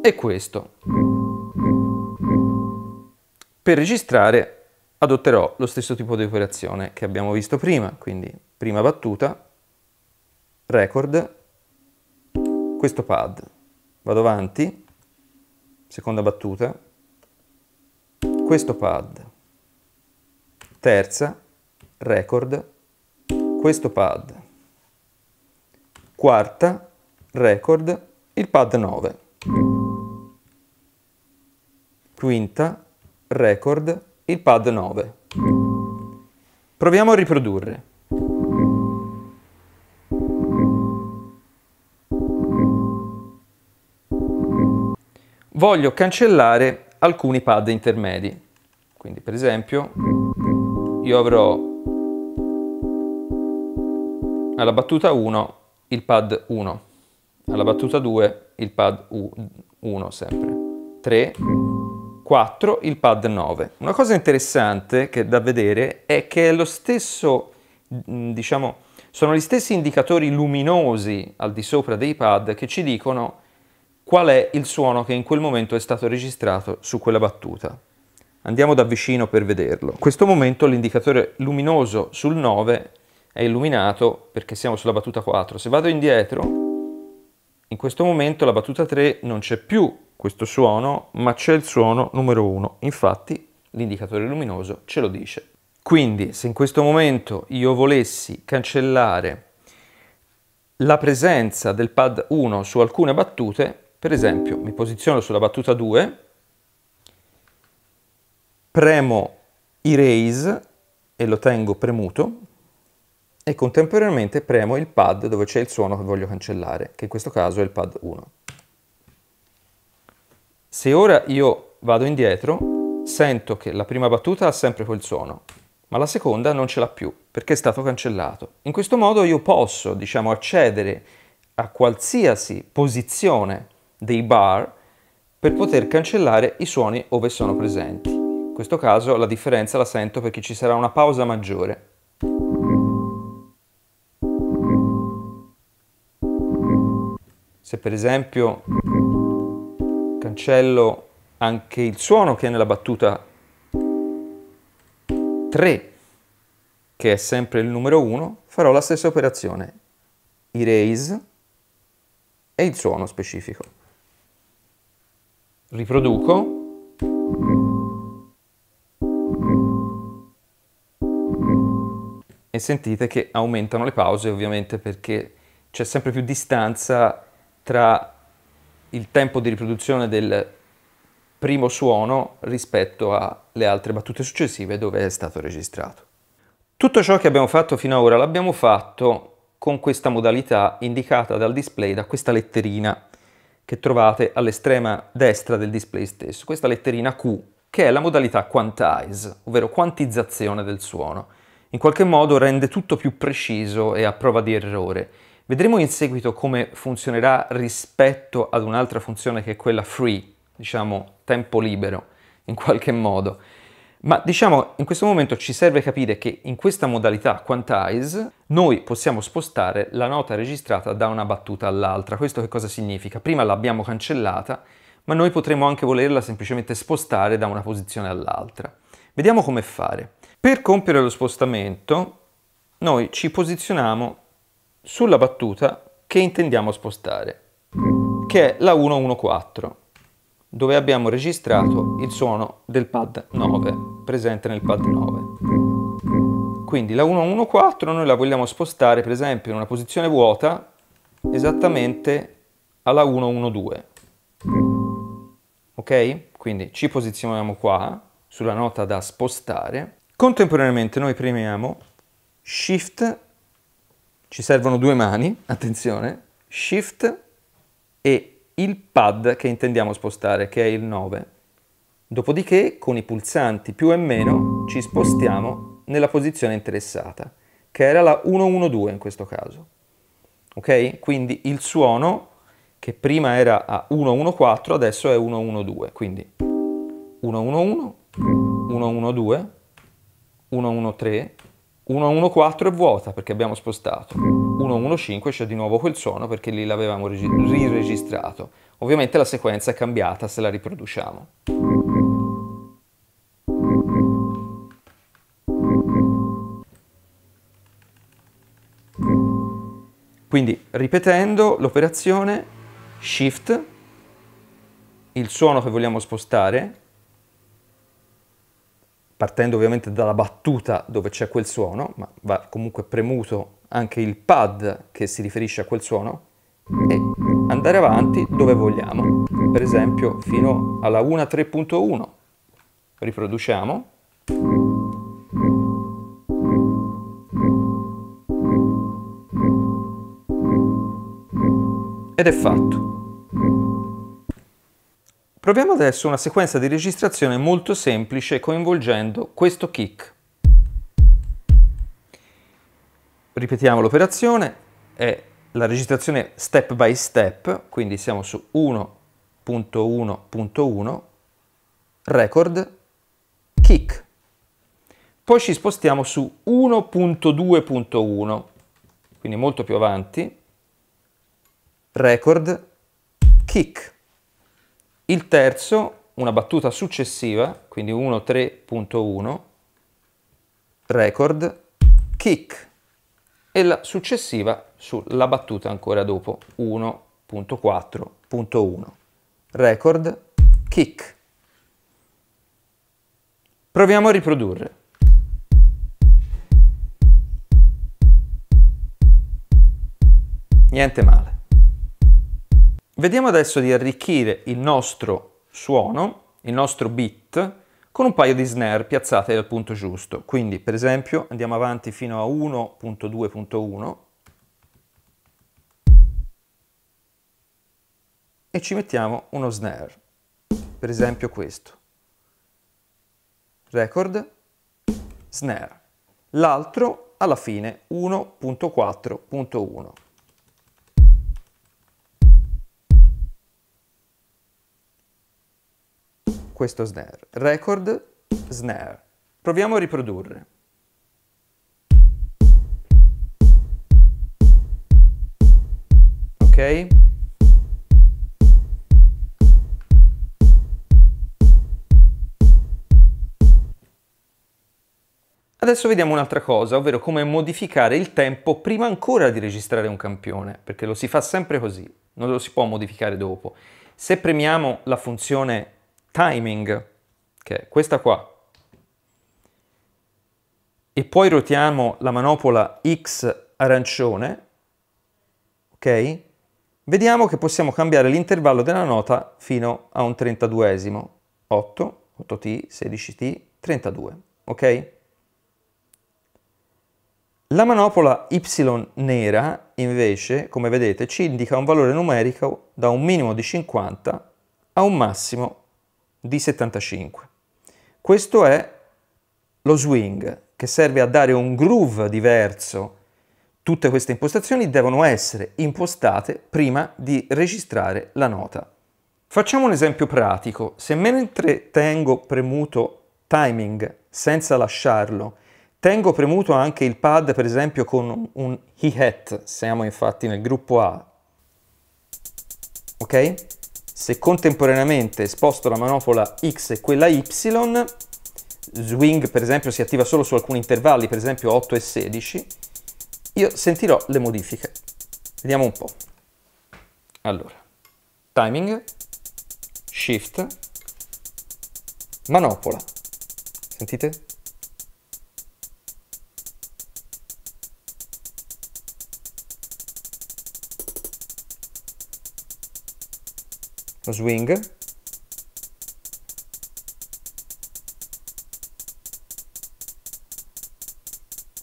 e questo. Per registrare adotterò lo stesso tipo di operazione che abbiamo visto prima, quindi prima battuta, record, questo pad vado avanti, seconda battuta, questo pad, terza, record, questo pad, quarta, record, il pad 9, quinta, record, il pad 9. Proviamo a riprodurre. voglio cancellare alcuni pad intermedi. Quindi per esempio io avrò alla battuta 1 il pad 1, alla battuta 2 il pad 1 sempre, 3, 4 il pad 9. Una cosa interessante che da vedere è che è lo stesso, mm, diciamo, sono gli stessi indicatori luminosi al di sopra dei pad che ci dicono qual è il suono che in quel momento è stato registrato su quella battuta. Andiamo da vicino per vederlo. In questo momento l'indicatore luminoso sul 9 è illuminato perché siamo sulla battuta 4. Se vado indietro, in questo momento la battuta 3 non c'è più questo suono, ma c'è il suono numero 1. Infatti l'indicatore luminoso ce lo dice. Quindi se in questo momento io volessi cancellare la presenza del pad 1 su alcune battute, per esempio, mi posiziono sulla battuta 2, premo i raise e lo tengo premuto e contemporaneamente premo il pad dove c'è il suono che voglio cancellare, che in questo caso è il pad 1. Se ora io vado indietro, sento che la prima battuta ha sempre quel suono, ma la seconda non ce l'ha più perché è stato cancellato. In questo modo io posso, diciamo, accedere a qualsiasi posizione dei bar per poter cancellare i suoni ove sono presenti. In questo caso la differenza la sento perché ci sarà una pausa maggiore. Se per esempio cancello anche il suono che è nella battuta 3, che è sempre il numero 1, farò la stessa operazione, erase e il suono specifico riproduco. E sentite che aumentano le pause ovviamente perché c'è sempre più distanza tra il tempo di riproduzione del primo suono rispetto alle altre battute successive dove è stato registrato. Tutto ciò che abbiamo fatto fino ad ora l'abbiamo fatto con questa modalità indicata dal display da questa letterina che trovate all'estrema destra del display stesso, questa letterina Q, che è la modalità quantize, ovvero quantizzazione del suono. In qualche modo rende tutto più preciso e a prova di errore. Vedremo in seguito come funzionerà rispetto ad un'altra funzione che è quella free, diciamo tempo libero, in qualche modo. Ma diciamo in questo momento ci serve capire che in questa modalità quantize noi possiamo spostare la nota registrata da una battuta all'altra. Questo che cosa significa? Prima l'abbiamo cancellata, ma noi potremmo anche volerla semplicemente spostare da una posizione all'altra. Vediamo come fare. Per compiere lo spostamento noi ci posizioniamo sulla battuta che intendiamo spostare, che è la 114 dove abbiamo registrato il suono del pad 9 presente nel pad 9 quindi la 114 noi la vogliamo spostare per esempio in una posizione vuota esattamente alla 112 ok? quindi ci posizioniamo qua sulla nota da spostare contemporaneamente noi premiamo shift ci servono due mani attenzione shift e il pad che intendiamo spostare, che è il 9. Dopodiché, con i pulsanti più e meno, ci spostiamo nella posizione interessata, che era la 112 in questo caso. Ok? Quindi il suono, che prima era a 114, adesso è 112. Quindi 111, 112, 113, 1.1.4 è vuota perché abbiamo spostato, 1.1.5 c'è di nuovo quel suono perché lì l'avevamo riregistrato. Ovviamente la sequenza è cambiata se la riproduciamo. Quindi ripetendo l'operazione Shift, il suono che vogliamo spostare, partendo ovviamente dalla battuta dove c'è quel suono, ma va comunque premuto anche il pad che si riferisce a quel suono, e andare avanti dove vogliamo, per esempio fino alla 1.3.1. Riproduciamo. Ed è fatto. Proviamo adesso una sequenza di registrazione molto semplice coinvolgendo questo kick. Ripetiamo l'operazione, è la registrazione step by step, quindi siamo su 1.1.1, record, kick. Poi ci spostiamo su 1.2.1, quindi molto più avanti, record, kick. Il terzo, una battuta successiva, quindi 1-3.1, record, kick e la successiva sulla battuta ancora dopo 1.4.1, record, kick. Proviamo a riprodurre. Niente male. Vediamo adesso di arricchire il nostro suono, il nostro beat, con un paio di snare piazzate al punto giusto. Quindi, per esempio, andiamo avanti fino a 1.2.1 e ci mettiamo uno snare, per esempio questo. Record, snare. L'altro alla fine 1.4.1. questo snare. Record, snare. Proviamo a riprodurre. Ok? Adesso vediamo un'altra cosa, ovvero come modificare il tempo prima ancora di registrare un campione, perché lo si fa sempre così, non lo si può modificare dopo. Se premiamo la funzione timing, che è questa qua, e poi rotiamo la manopola X arancione, ok? Vediamo che possiamo cambiare l'intervallo della nota fino a un 32esimo, 8, 8t, 16t, 32, ok? La manopola Y nera, invece, come vedete, ci indica un valore numerico da un minimo di 50 a un massimo di 75. Questo è lo swing che serve a dare un groove diverso. Tutte queste impostazioni devono essere impostate prima di registrare la nota. Facciamo un esempio pratico. Se mentre tengo premuto timing senza lasciarlo, tengo premuto anche il pad per esempio con un hi-hat, siamo infatti nel gruppo A, ok? Se contemporaneamente sposto la manopola X e quella Y, swing per esempio si attiva solo su alcuni intervalli, per esempio 8 e 16, io sentirò le modifiche. Vediamo un po'. Allora, timing, shift, manopola. Sentite? lo swing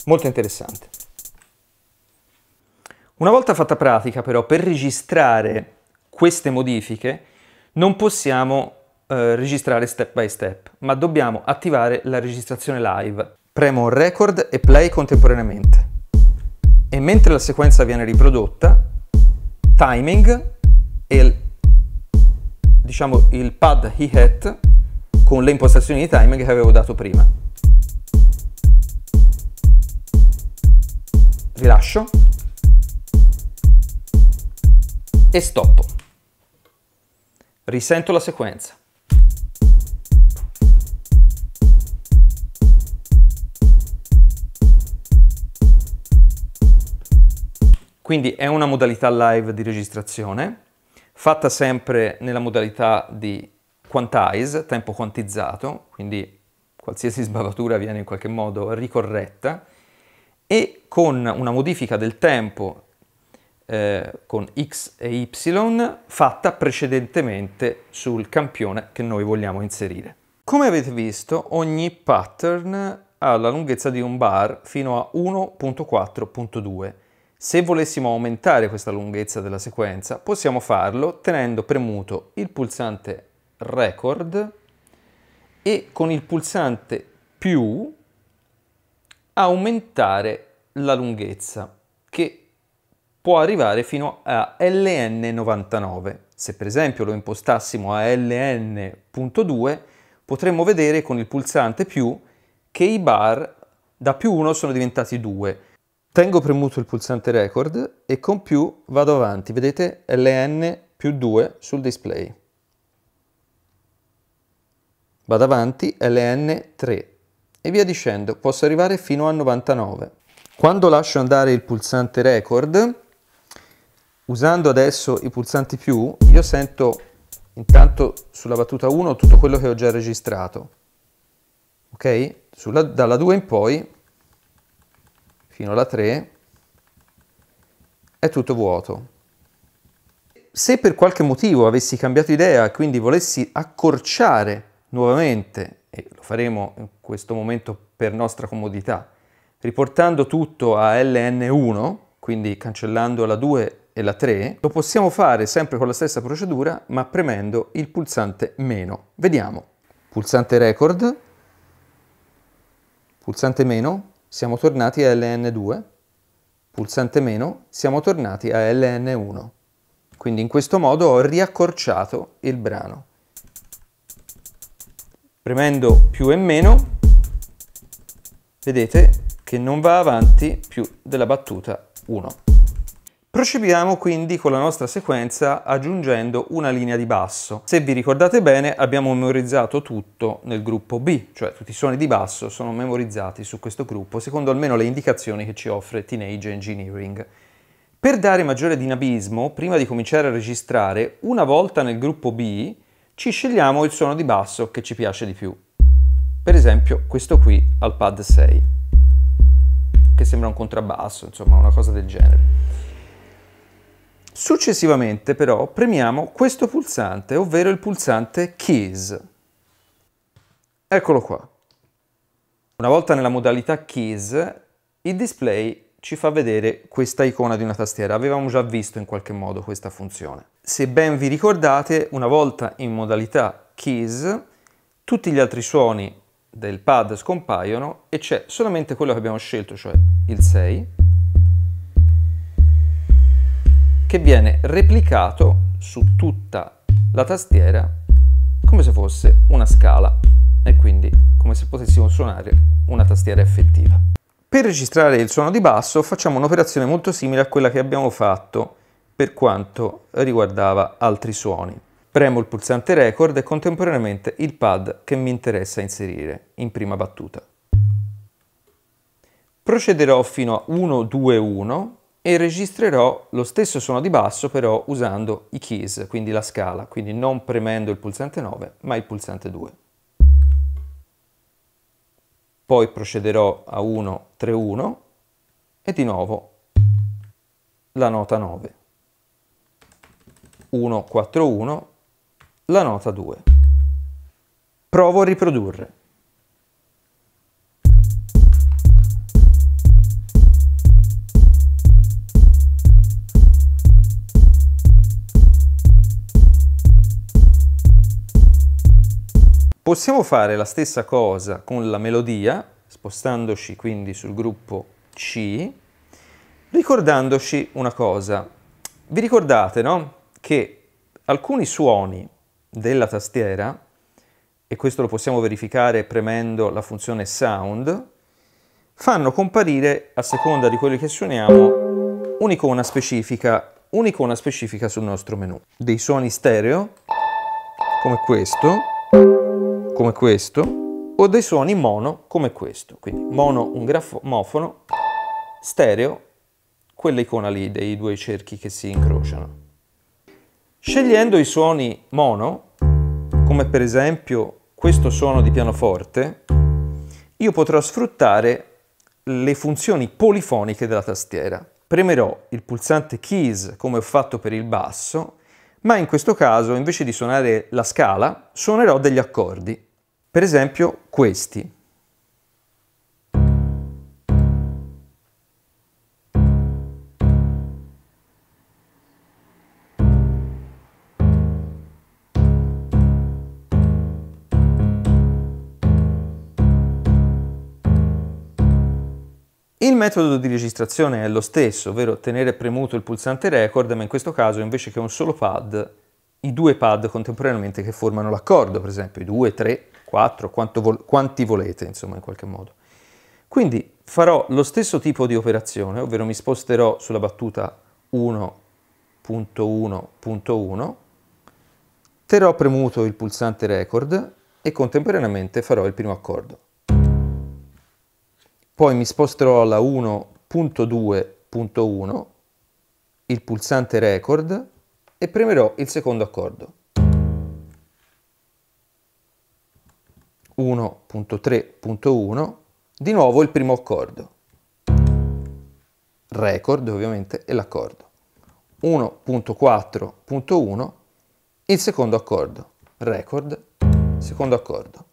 molto interessante una volta fatta pratica però per registrare queste modifiche non possiamo eh, registrare step by step ma dobbiamo attivare la registrazione live premo record e play contemporaneamente e mentre la sequenza viene riprodotta timing e il diciamo, il pad hi-hat con le impostazioni di timing che avevo dato prima. Rilascio e stop. Risento la sequenza. Quindi è una modalità live di registrazione fatta sempre nella modalità di quantize, tempo quantizzato, quindi qualsiasi sbavatura viene in qualche modo ricorretta, e con una modifica del tempo eh, con x e y fatta precedentemente sul campione che noi vogliamo inserire. Come avete visto, ogni pattern ha la lunghezza di un bar fino a 1.4.2 se volessimo aumentare questa lunghezza della sequenza, possiamo farlo tenendo premuto il pulsante record e con il pulsante più aumentare la lunghezza che può arrivare fino a LN99. Se per esempio lo impostassimo a LN.2 potremmo vedere con il pulsante più che i bar da più 1 sono diventati 2 Tengo premuto il pulsante record e con più vado avanti, vedete LN più 2 sul display. Vado avanti LN 3 e via dicendo, posso arrivare fino a 99. Quando lascio andare il pulsante record, usando adesso i pulsanti più, io sento intanto sulla battuta 1 tutto quello che ho già registrato. Ok? Sulla, dalla 2 in poi fino alla 3 è tutto vuoto. Se per qualche motivo avessi cambiato idea e quindi volessi accorciare nuovamente, e lo faremo in questo momento per nostra comodità, riportando tutto a ln1, quindi cancellando la 2 e la 3, lo possiamo fare sempre con la stessa procedura ma premendo il pulsante meno. Vediamo. Pulsante record, pulsante meno, siamo tornati a LN2, pulsante meno, siamo tornati a LN1. Quindi in questo modo ho riaccorciato il brano. Premendo più e meno, vedete che non va avanti più della battuta 1. Procediamo quindi con la nostra sequenza aggiungendo una linea di basso. Se vi ricordate bene abbiamo memorizzato tutto nel gruppo B, cioè tutti i suoni di basso sono memorizzati su questo gruppo secondo almeno le indicazioni che ci offre Teenage Engineering. Per dare maggiore dinamismo, prima di cominciare a registrare, una volta nel gruppo B ci scegliamo il suono di basso che ci piace di più. Per esempio questo qui al pad 6, che sembra un contrabbasso, insomma una cosa del genere. Successivamente però premiamo questo pulsante, ovvero il pulsante Keys. Eccolo qua. Una volta nella modalità Keys, il display ci fa vedere questa icona di una tastiera. Avevamo già visto in qualche modo questa funzione. Se ben vi ricordate, una volta in modalità Keys, tutti gli altri suoni del pad scompaiono e c'è solamente quello che abbiamo scelto, cioè il 6, che viene replicato su tutta la tastiera come se fosse una scala e quindi come se potessimo suonare una tastiera effettiva. Per registrare il suono di basso facciamo un'operazione molto simile a quella che abbiamo fatto per quanto riguardava altri suoni. Premo il pulsante record e contemporaneamente il pad che mi interessa inserire in prima battuta. Procederò fino a 1, 2, 1 e registrerò lo stesso suono di basso però usando i keys, quindi la scala, quindi non premendo il pulsante 9 ma il pulsante 2. Poi procederò a 1, 3, 1 e di nuovo la nota 9. 1, 4, 1, la nota 2. Provo a riprodurre. Possiamo fare la stessa cosa con la melodia, spostandoci quindi sul gruppo C, ricordandoci una cosa. Vi ricordate, no? Che alcuni suoni della tastiera, e questo lo possiamo verificare premendo la funzione sound, fanno comparire, a seconda di quelli che suoniamo, un'icona specifica, un'icona specifica sul nostro menu. Dei suoni stereo, come questo, come questo, o dei suoni mono come questo. Quindi mono un gramofono, stereo quell'icona lì dei due cerchi che si incrociano. Scegliendo i suoni mono, come per esempio questo suono di pianoforte, io potrò sfruttare le funzioni polifoniche della tastiera. Premerò il pulsante keys come ho fatto per il basso, ma in questo caso invece di suonare la scala suonerò degli accordi. Per esempio questi. Il metodo di registrazione è lo stesso, ovvero tenere premuto il pulsante record, ma in questo caso invece che un solo pad, i due pad contemporaneamente che formano l'accordo, per esempio i due, tre, 4, vol- quanti volete, insomma, in qualche modo. Quindi farò lo stesso tipo di operazione, ovvero mi sposterò sulla battuta 1.1.1, terrò premuto il pulsante record e contemporaneamente farò il primo accordo. Poi mi sposterò alla 1.2.1, il pulsante record e premerò il secondo accordo. 1.3.1, di nuovo il primo accordo. Record ovviamente è l'accordo. 1.4.1, il secondo accordo. Record, secondo accordo.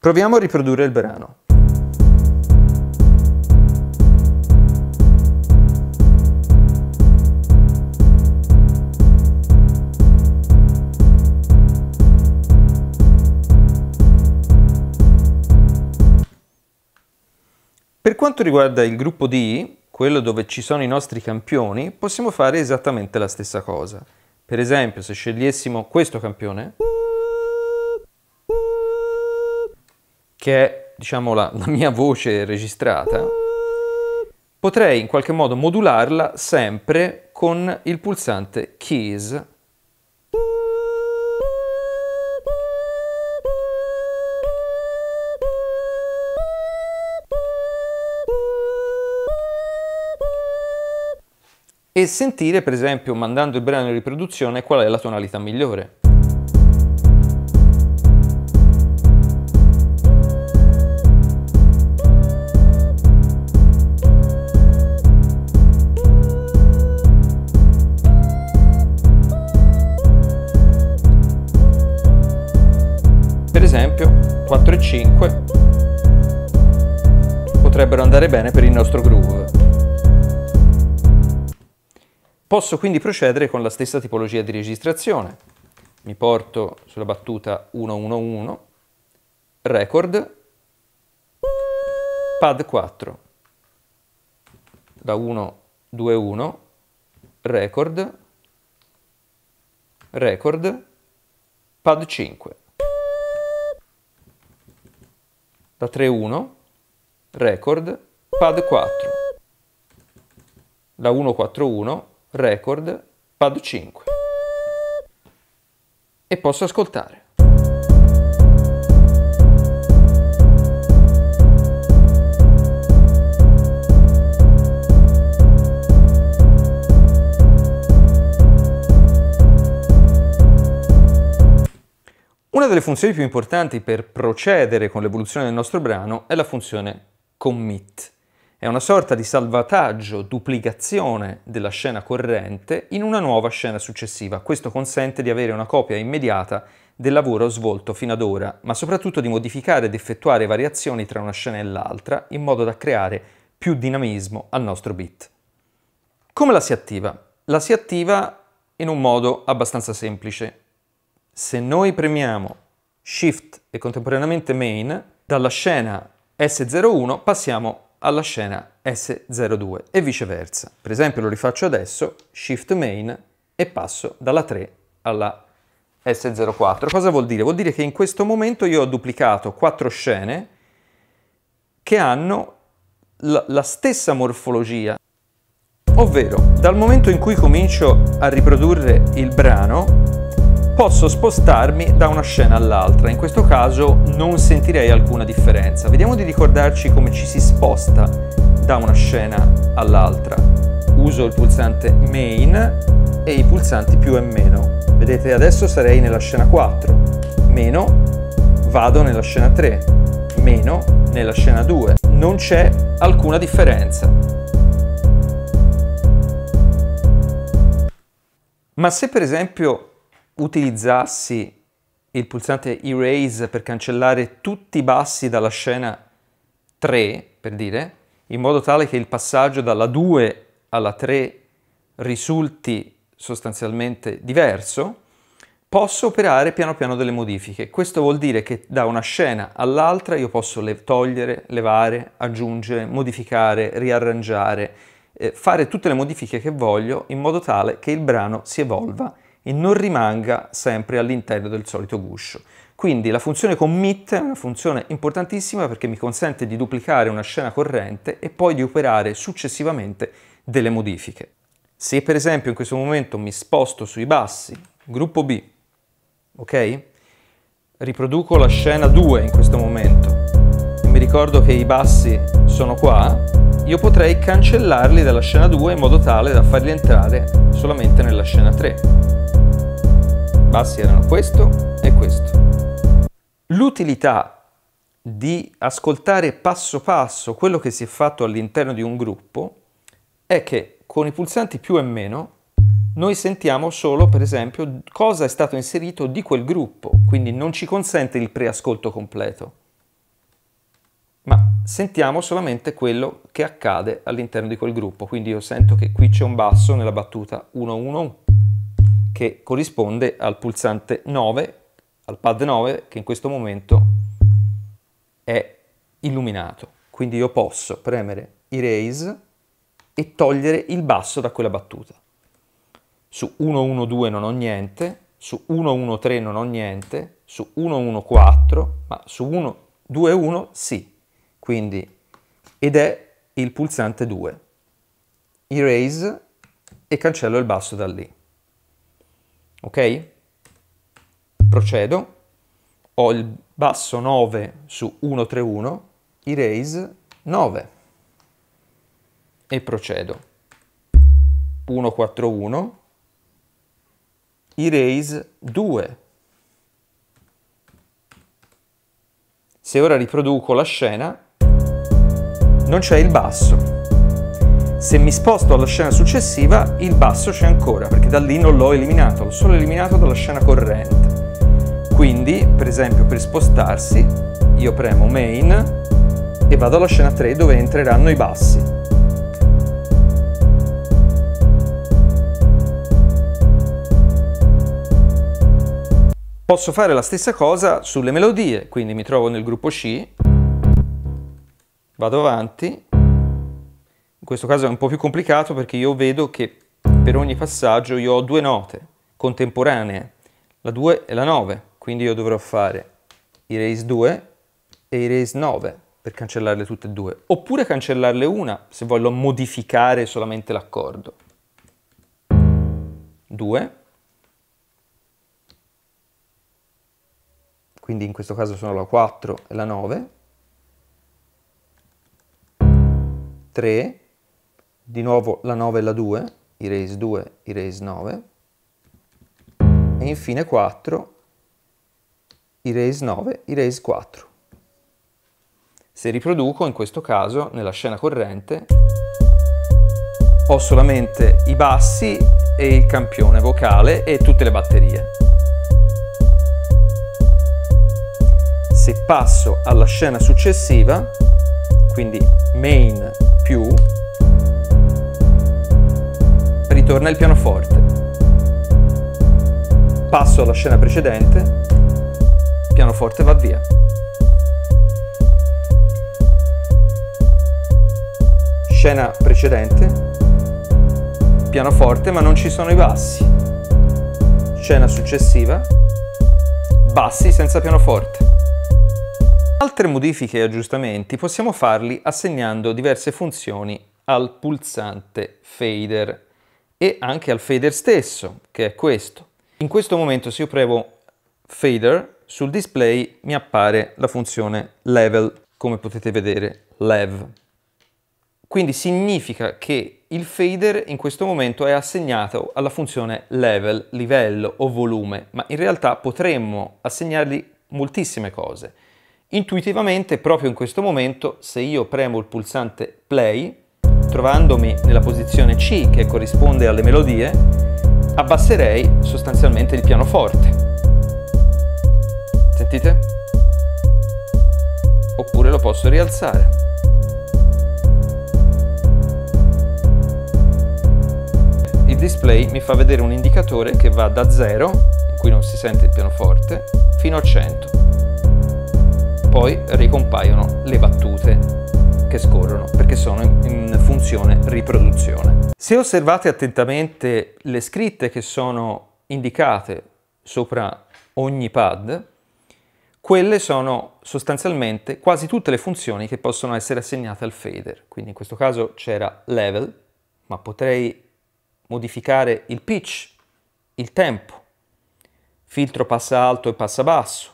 Proviamo a riprodurre il brano. Per quanto riguarda il gruppo D, quello dove ci sono i nostri campioni, possiamo fare esattamente la stessa cosa. Per esempio, se scegliessimo questo campione, che è diciamo, la, la mia voce registrata, potrei in qualche modo modularla sempre con il pulsante Keys e sentire, per esempio, mandando il brano in riproduzione, qual è la tonalità migliore. Per esempio, 4 e 5 potrebbero andare bene per il nostro groove. Posso quindi procedere con la stessa tipologia di registrazione. Mi porto sulla battuta 111, record, pad 4, da 121, record, record, pad 5, da 31, record, pad 4, da 141, record, pad 5 e posso ascoltare. Una delle funzioni più importanti per procedere con l'evoluzione del nostro brano è la funzione commit. È una sorta di salvataggio, duplicazione della scena corrente in una nuova scena successiva. Questo consente di avere una copia immediata del lavoro svolto fino ad ora, ma soprattutto di modificare ed effettuare variazioni tra una scena e l'altra in modo da creare più dinamismo al nostro beat. Come la si attiva? La si attiva in un modo abbastanza semplice. Se noi premiamo Shift e contemporaneamente Main, dalla scena S01 passiamo alla scena S02 e viceversa. Per esempio lo rifaccio adesso, Shift Main e passo dalla 3 alla S04. Cosa vuol dire? Vuol dire che in questo momento io ho duplicato quattro scene che hanno la stessa morfologia. Ovvero, dal momento in cui comincio a riprodurre il brano, posso spostarmi da una scena all'altra. In questo caso non sentirei alcuna differenza. Vediamo di ricordarci come ci si sposta da una scena all'altra. Uso il pulsante main e i pulsanti più e meno. Vedete, adesso sarei nella scena 4. Meno, vado nella scena 3. Meno, nella scena 2. Non c'è alcuna differenza. Ma se per esempio utilizzassi il pulsante Erase per cancellare tutti i bassi dalla scena 3, per dire, in modo tale che il passaggio dalla 2 alla 3 risulti sostanzialmente diverso, posso operare piano piano delle modifiche. Questo vuol dire che da una scena all'altra io posso le togliere, levare, aggiungere, modificare, riarrangiare, eh, fare tutte le modifiche che voglio in modo tale che il brano si evolva e non rimanga sempre all'interno del solito guscio. Quindi la funzione commit è una funzione importantissima perché mi consente di duplicare una scena corrente e poi di operare successivamente delle modifiche. Se per esempio in questo momento mi sposto sui bassi, gruppo B, ok? Riproduco la scena 2 in questo momento e mi ricordo che i bassi sono qua, io potrei cancellarli dalla scena 2 in modo tale da farli entrare solamente nella scena 3 bassi erano questo e questo. L'utilità di ascoltare passo passo quello che si è fatto all'interno di un gruppo è che con i pulsanti più e meno noi sentiamo solo, per esempio, cosa è stato inserito di quel gruppo, quindi non ci consente il preascolto completo, ma sentiamo solamente quello che accade all'interno di quel gruppo. Quindi io sento che qui c'è un basso nella battuta 111 che corrisponde al pulsante 9, al pad 9 che in questo momento è illuminato. Quindi io posso premere Erase e togliere il basso da quella battuta. Su 112 non ho niente, su 113 non ho niente, su 114, ma su 121 sì. Quindi ed è il pulsante 2. Erase e cancello il basso da lì ok? Procedo, ho il basso 9 su 131, i raise 9 e procedo. 141, i raise 2. Se ora riproduco la scena, non c'è il basso. Se mi sposto alla scena successiva, il basso c'è ancora, perché da lì non l'ho eliminato, l'ho solo eliminato dalla scena corrente. Quindi, per esempio, per spostarsi, io premo Main e vado alla scena 3 dove entreranno i bassi. Posso fare la stessa cosa sulle melodie, quindi mi trovo nel gruppo C, vado avanti questo caso è un po' più complicato perché io vedo che per ogni passaggio io ho due note contemporanee, la 2 e la 9, quindi io dovrò fare i raise 2 e i raise 9 per cancellarle tutte e due, oppure cancellarle una se voglio modificare solamente l'accordo. 2, quindi in questo caso sono la 4 e la 9, 3, di nuovo la 9 e la 2, i raise 2, i raise 9, e infine 4, i raise 9, i raise 4. Se riproduco, in questo caso, nella scena corrente, ho solamente i bassi e il campione vocale e tutte le batterie. Se passo alla scena successiva, quindi main più ritorna il pianoforte. Passo alla scena precedente, pianoforte va via. Scena precedente, pianoforte ma non ci sono i bassi. Scena successiva, bassi senza pianoforte. Altre modifiche e aggiustamenti possiamo farli assegnando diverse funzioni al pulsante fader e anche al fader stesso, che è questo. In questo momento se io premo fader sul display mi appare la funzione level, come potete vedere, lev. Quindi significa che il fader in questo momento è assegnato alla funzione level, livello o volume, ma in realtà potremmo assegnargli moltissime cose. Intuitivamente, proprio in questo momento, se io premo il pulsante play, trovandomi nella posizione C che corrisponde alle melodie, abbasserei sostanzialmente il pianoforte. Sentite? Oppure lo posso rialzare. Il display mi fa vedere un indicatore che va da 0, in cui non si sente il pianoforte, fino a 100. Poi ricompaiono le battute che scorrono perché sono in funzione riproduzione. Se osservate attentamente le scritte che sono indicate sopra ogni pad, quelle sono sostanzialmente quasi tutte le funzioni che possono essere assegnate al fader. Quindi in questo caso c'era level, ma potrei modificare il pitch, il tempo, filtro passa alto e passa basso,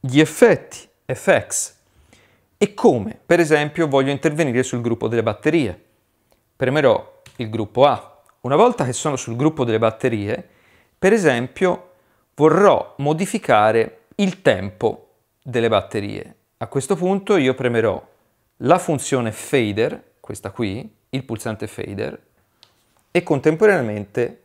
gli effetti, effects, e come, per esempio, voglio intervenire sul gruppo delle batterie. Premerò il gruppo A. Una volta che sono sul gruppo delle batterie, per esempio, vorrò modificare il tempo delle batterie. A questo punto io premerò la funzione fader, questa qui, il pulsante fader, e contemporaneamente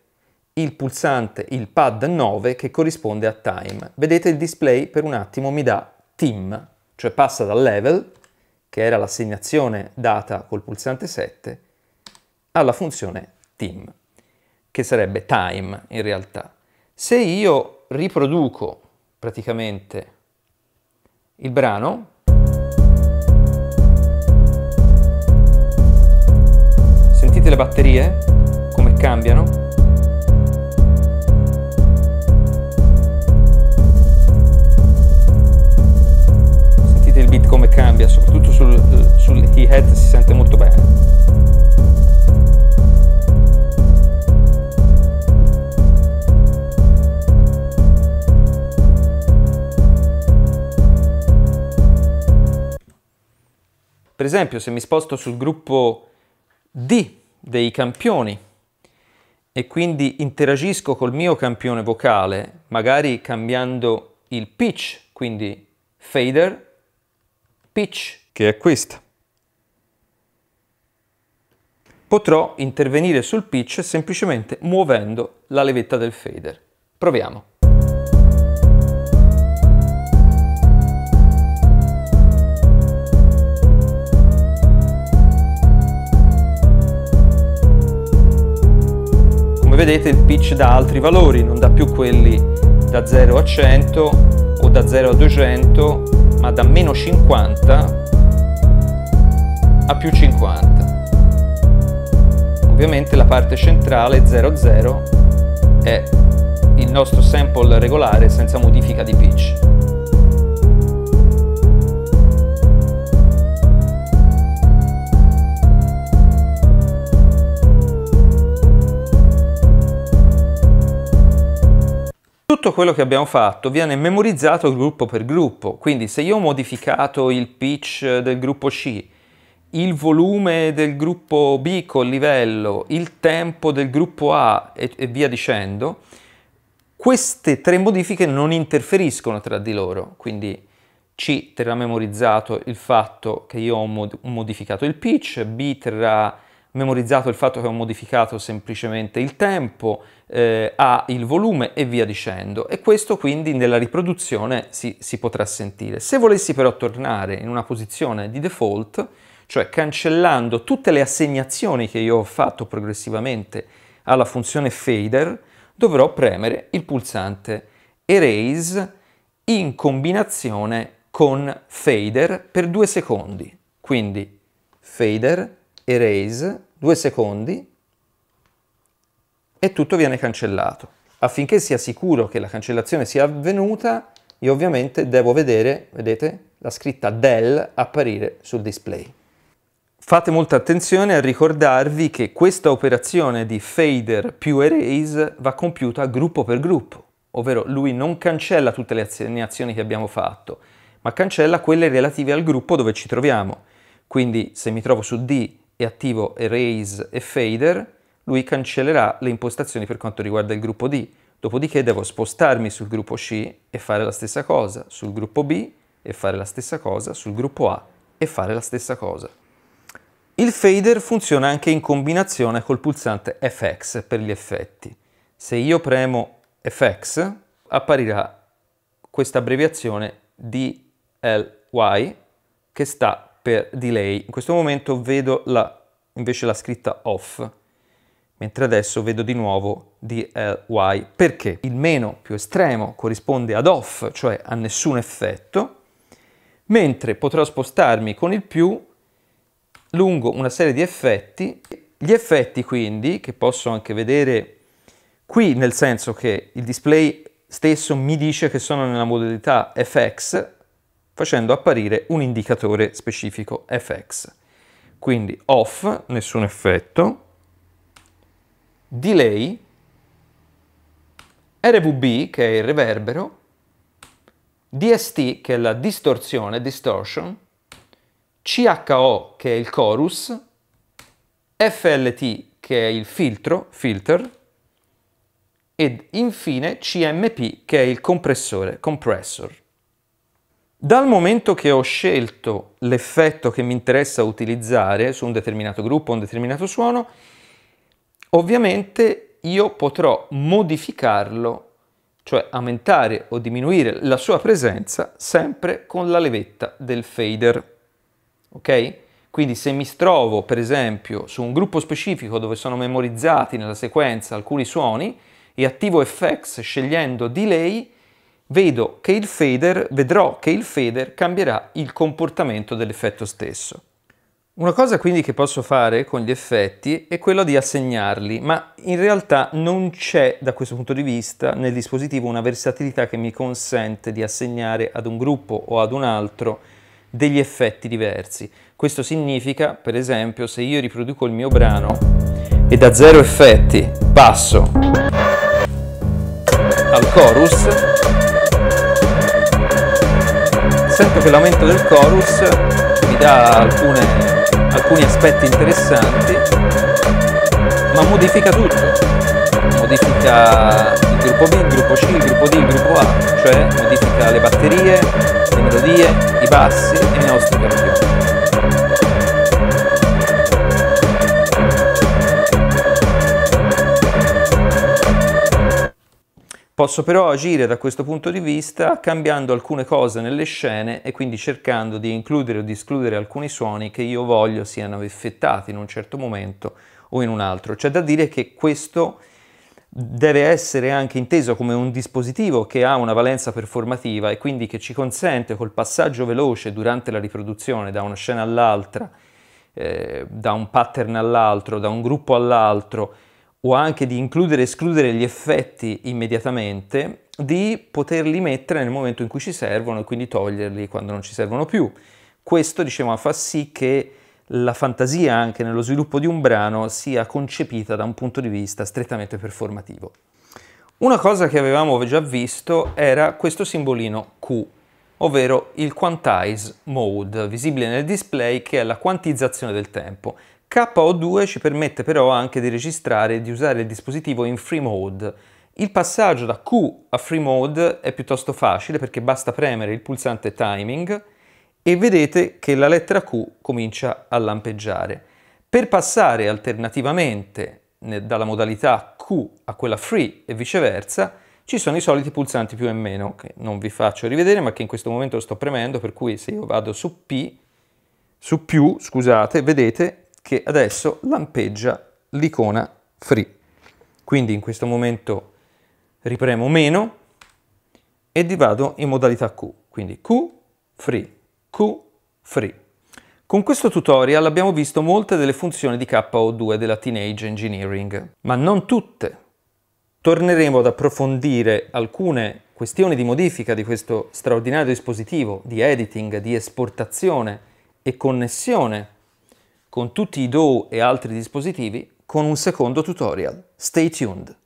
il pulsante, il pad 9 che corrisponde a time. Vedete il display per un attimo mi dà tim, cioè passa dal level, che era l'assegnazione data col pulsante 7, alla funzione team, che sarebbe time in realtà. Se io riproduco praticamente il brano, sentite le batterie come cambiano? kit come cambia, soprattutto sul, eh, sul hi-hat si sente molto bene. Per esempio, se mi sposto sul gruppo D dei campioni e quindi interagisco col mio campione vocale, magari cambiando il pitch, quindi fader pitch, che è questa. Potrò intervenire sul pitch semplicemente muovendo la levetta del fader. Proviamo. Come vedete il pitch dà altri valori, non dà più quelli da 0 a 100 o da 0 a 200 ma da meno 50 a più 50. Ovviamente la parte centrale 00 è il nostro sample regolare senza modifica di pitch. Tutto quello che abbiamo fatto viene memorizzato gruppo per gruppo, quindi se io ho modificato il pitch del gruppo C, il volume del gruppo B col livello, il tempo del gruppo A e, e via dicendo, queste tre modifiche non interferiscono tra di loro, quindi C terrà memorizzato il fatto che io ho mod modificato il pitch, B terrà memorizzato il fatto che ho modificato semplicemente il tempo, eh, ha il volume e via dicendo e questo quindi nella riproduzione si, si potrà sentire. Se volessi però tornare in una posizione di default, cioè cancellando tutte le assegnazioni che io ho fatto progressivamente alla funzione fader, dovrò premere il pulsante erase in combinazione con fader per due secondi. Quindi fader, erase due secondi e tutto viene cancellato. Affinché sia sicuro che la cancellazione sia avvenuta, io ovviamente devo vedere, vedete, la scritta del apparire sul display. Fate molta attenzione a ricordarvi che questa operazione di fader più erase va compiuta gruppo per gruppo, ovvero lui non cancella tutte le azioni che abbiamo fatto, ma cancella quelle relative al gruppo dove ci troviamo. Quindi se mi trovo su D e attivo Erase e Fader, lui cancellerà le impostazioni per quanto riguarda il gruppo D. Dopodiché devo spostarmi sul gruppo C e fare la stessa cosa, sul gruppo B e fare la stessa cosa, sul gruppo A e fare la stessa cosa. Il fader funziona anche in combinazione col pulsante FX per gli effetti. Se io premo FX apparirà questa abbreviazione DLY che sta per delay. In questo momento vedo la, invece la scritta off, mentre adesso vedo di nuovo DLY. Eh, Perché? Il meno più estremo corrisponde ad off, cioè a nessun effetto, mentre potrò spostarmi con il più lungo una serie di effetti. Gli effetti quindi, che posso anche vedere qui, nel senso che il display stesso mi dice che sono nella modalità FX, facendo apparire un indicatore specifico fx. Quindi off, nessun effetto, delay, RVB che è il reverbero, DST che è la distorsione, distortion, CHO che è il chorus, FLT che è il filtro, filter, ed infine CMP che è il compressore, compressor. Dal momento che ho scelto l'effetto che mi interessa utilizzare su un determinato gruppo, un determinato suono, ovviamente io potrò modificarlo, cioè aumentare o diminuire la sua presenza sempre con la levetta del fader. Ok? Quindi se mi trovo per esempio su un gruppo specifico dove sono memorizzati nella sequenza alcuni suoni e attivo FX scegliendo delay, vedo che il fader, vedrò che il fader cambierà il comportamento dell'effetto stesso. Una cosa quindi che posso fare con gli effetti è quella di assegnarli, ma in realtà non c'è da questo punto di vista nel dispositivo una versatilità che mi consente di assegnare ad un gruppo o ad un altro degli effetti diversi. Questo significa, per esempio, se io riproduco il mio brano e da zero effetti passo al chorus, sempre che l'aumento del chorus mi dà alcune, alcuni aspetti interessanti ma modifica tutto modifica il gruppo B, il gruppo C, il gruppo D, il gruppo A cioè modifica le batterie, le melodie, i bassi e i nostri campioni Posso però agire da questo punto di vista cambiando alcune cose nelle scene e quindi cercando di includere o di escludere alcuni suoni che io voglio siano effettati in un certo momento o in un altro. C'è da dire che questo deve essere anche inteso come un dispositivo che ha una valenza performativa e quindi che ci consente col passaggio veloce durante la riproduzione da una scena all'altra, eh, da un pattern all'altro, da un gruppo all'altro, o anche di includere e escludere gli effetti immediatamente, di poterli mettere nel momento in cui ci servono e quindi toglierli quando non ci servono più. Questo, diciamo, fa sì che la fantasia anche nello sviluppo di un brano sia concepita da un punto di vista strettamente performativo. Una cosa che avevamo già visto era questo simbolino Q, ovvero il quantize mode, visibile nel display, che è la quantizzazione del tempo. KO2 ci permette però anche di registrare e di usare il dispositivo in free mode. Il passaggio da Q a free mode è piuttosto facile perché basta premere il pulsante timing e vedete che la lettera Q comincia a lampeggiare. Per passare alternativamente dalla modalità Q a quella free e viceversa, ci sono i soliti pulsanti più e meno, che non vi faccio rivedere, ma che in questo momento lo sto premendo, per cui se io vado su P, su più, scusate, vedete che adesso lampeggia l'icona free. Quindi in questo momento ripremo meno e vado in modalità Q, quindi Q free, Q free. Con questo tutorial abbiamo visto molte delle funzioni di KO2 della Teenage Engineering, ma non tutte. Torneremo ad approfondire alcune questioni di modifica di questo straordinario dispositivo di editing, di esportazione e connessione con tutti i Do e altri dispositivi con un secondo tutorial. Stay tuned!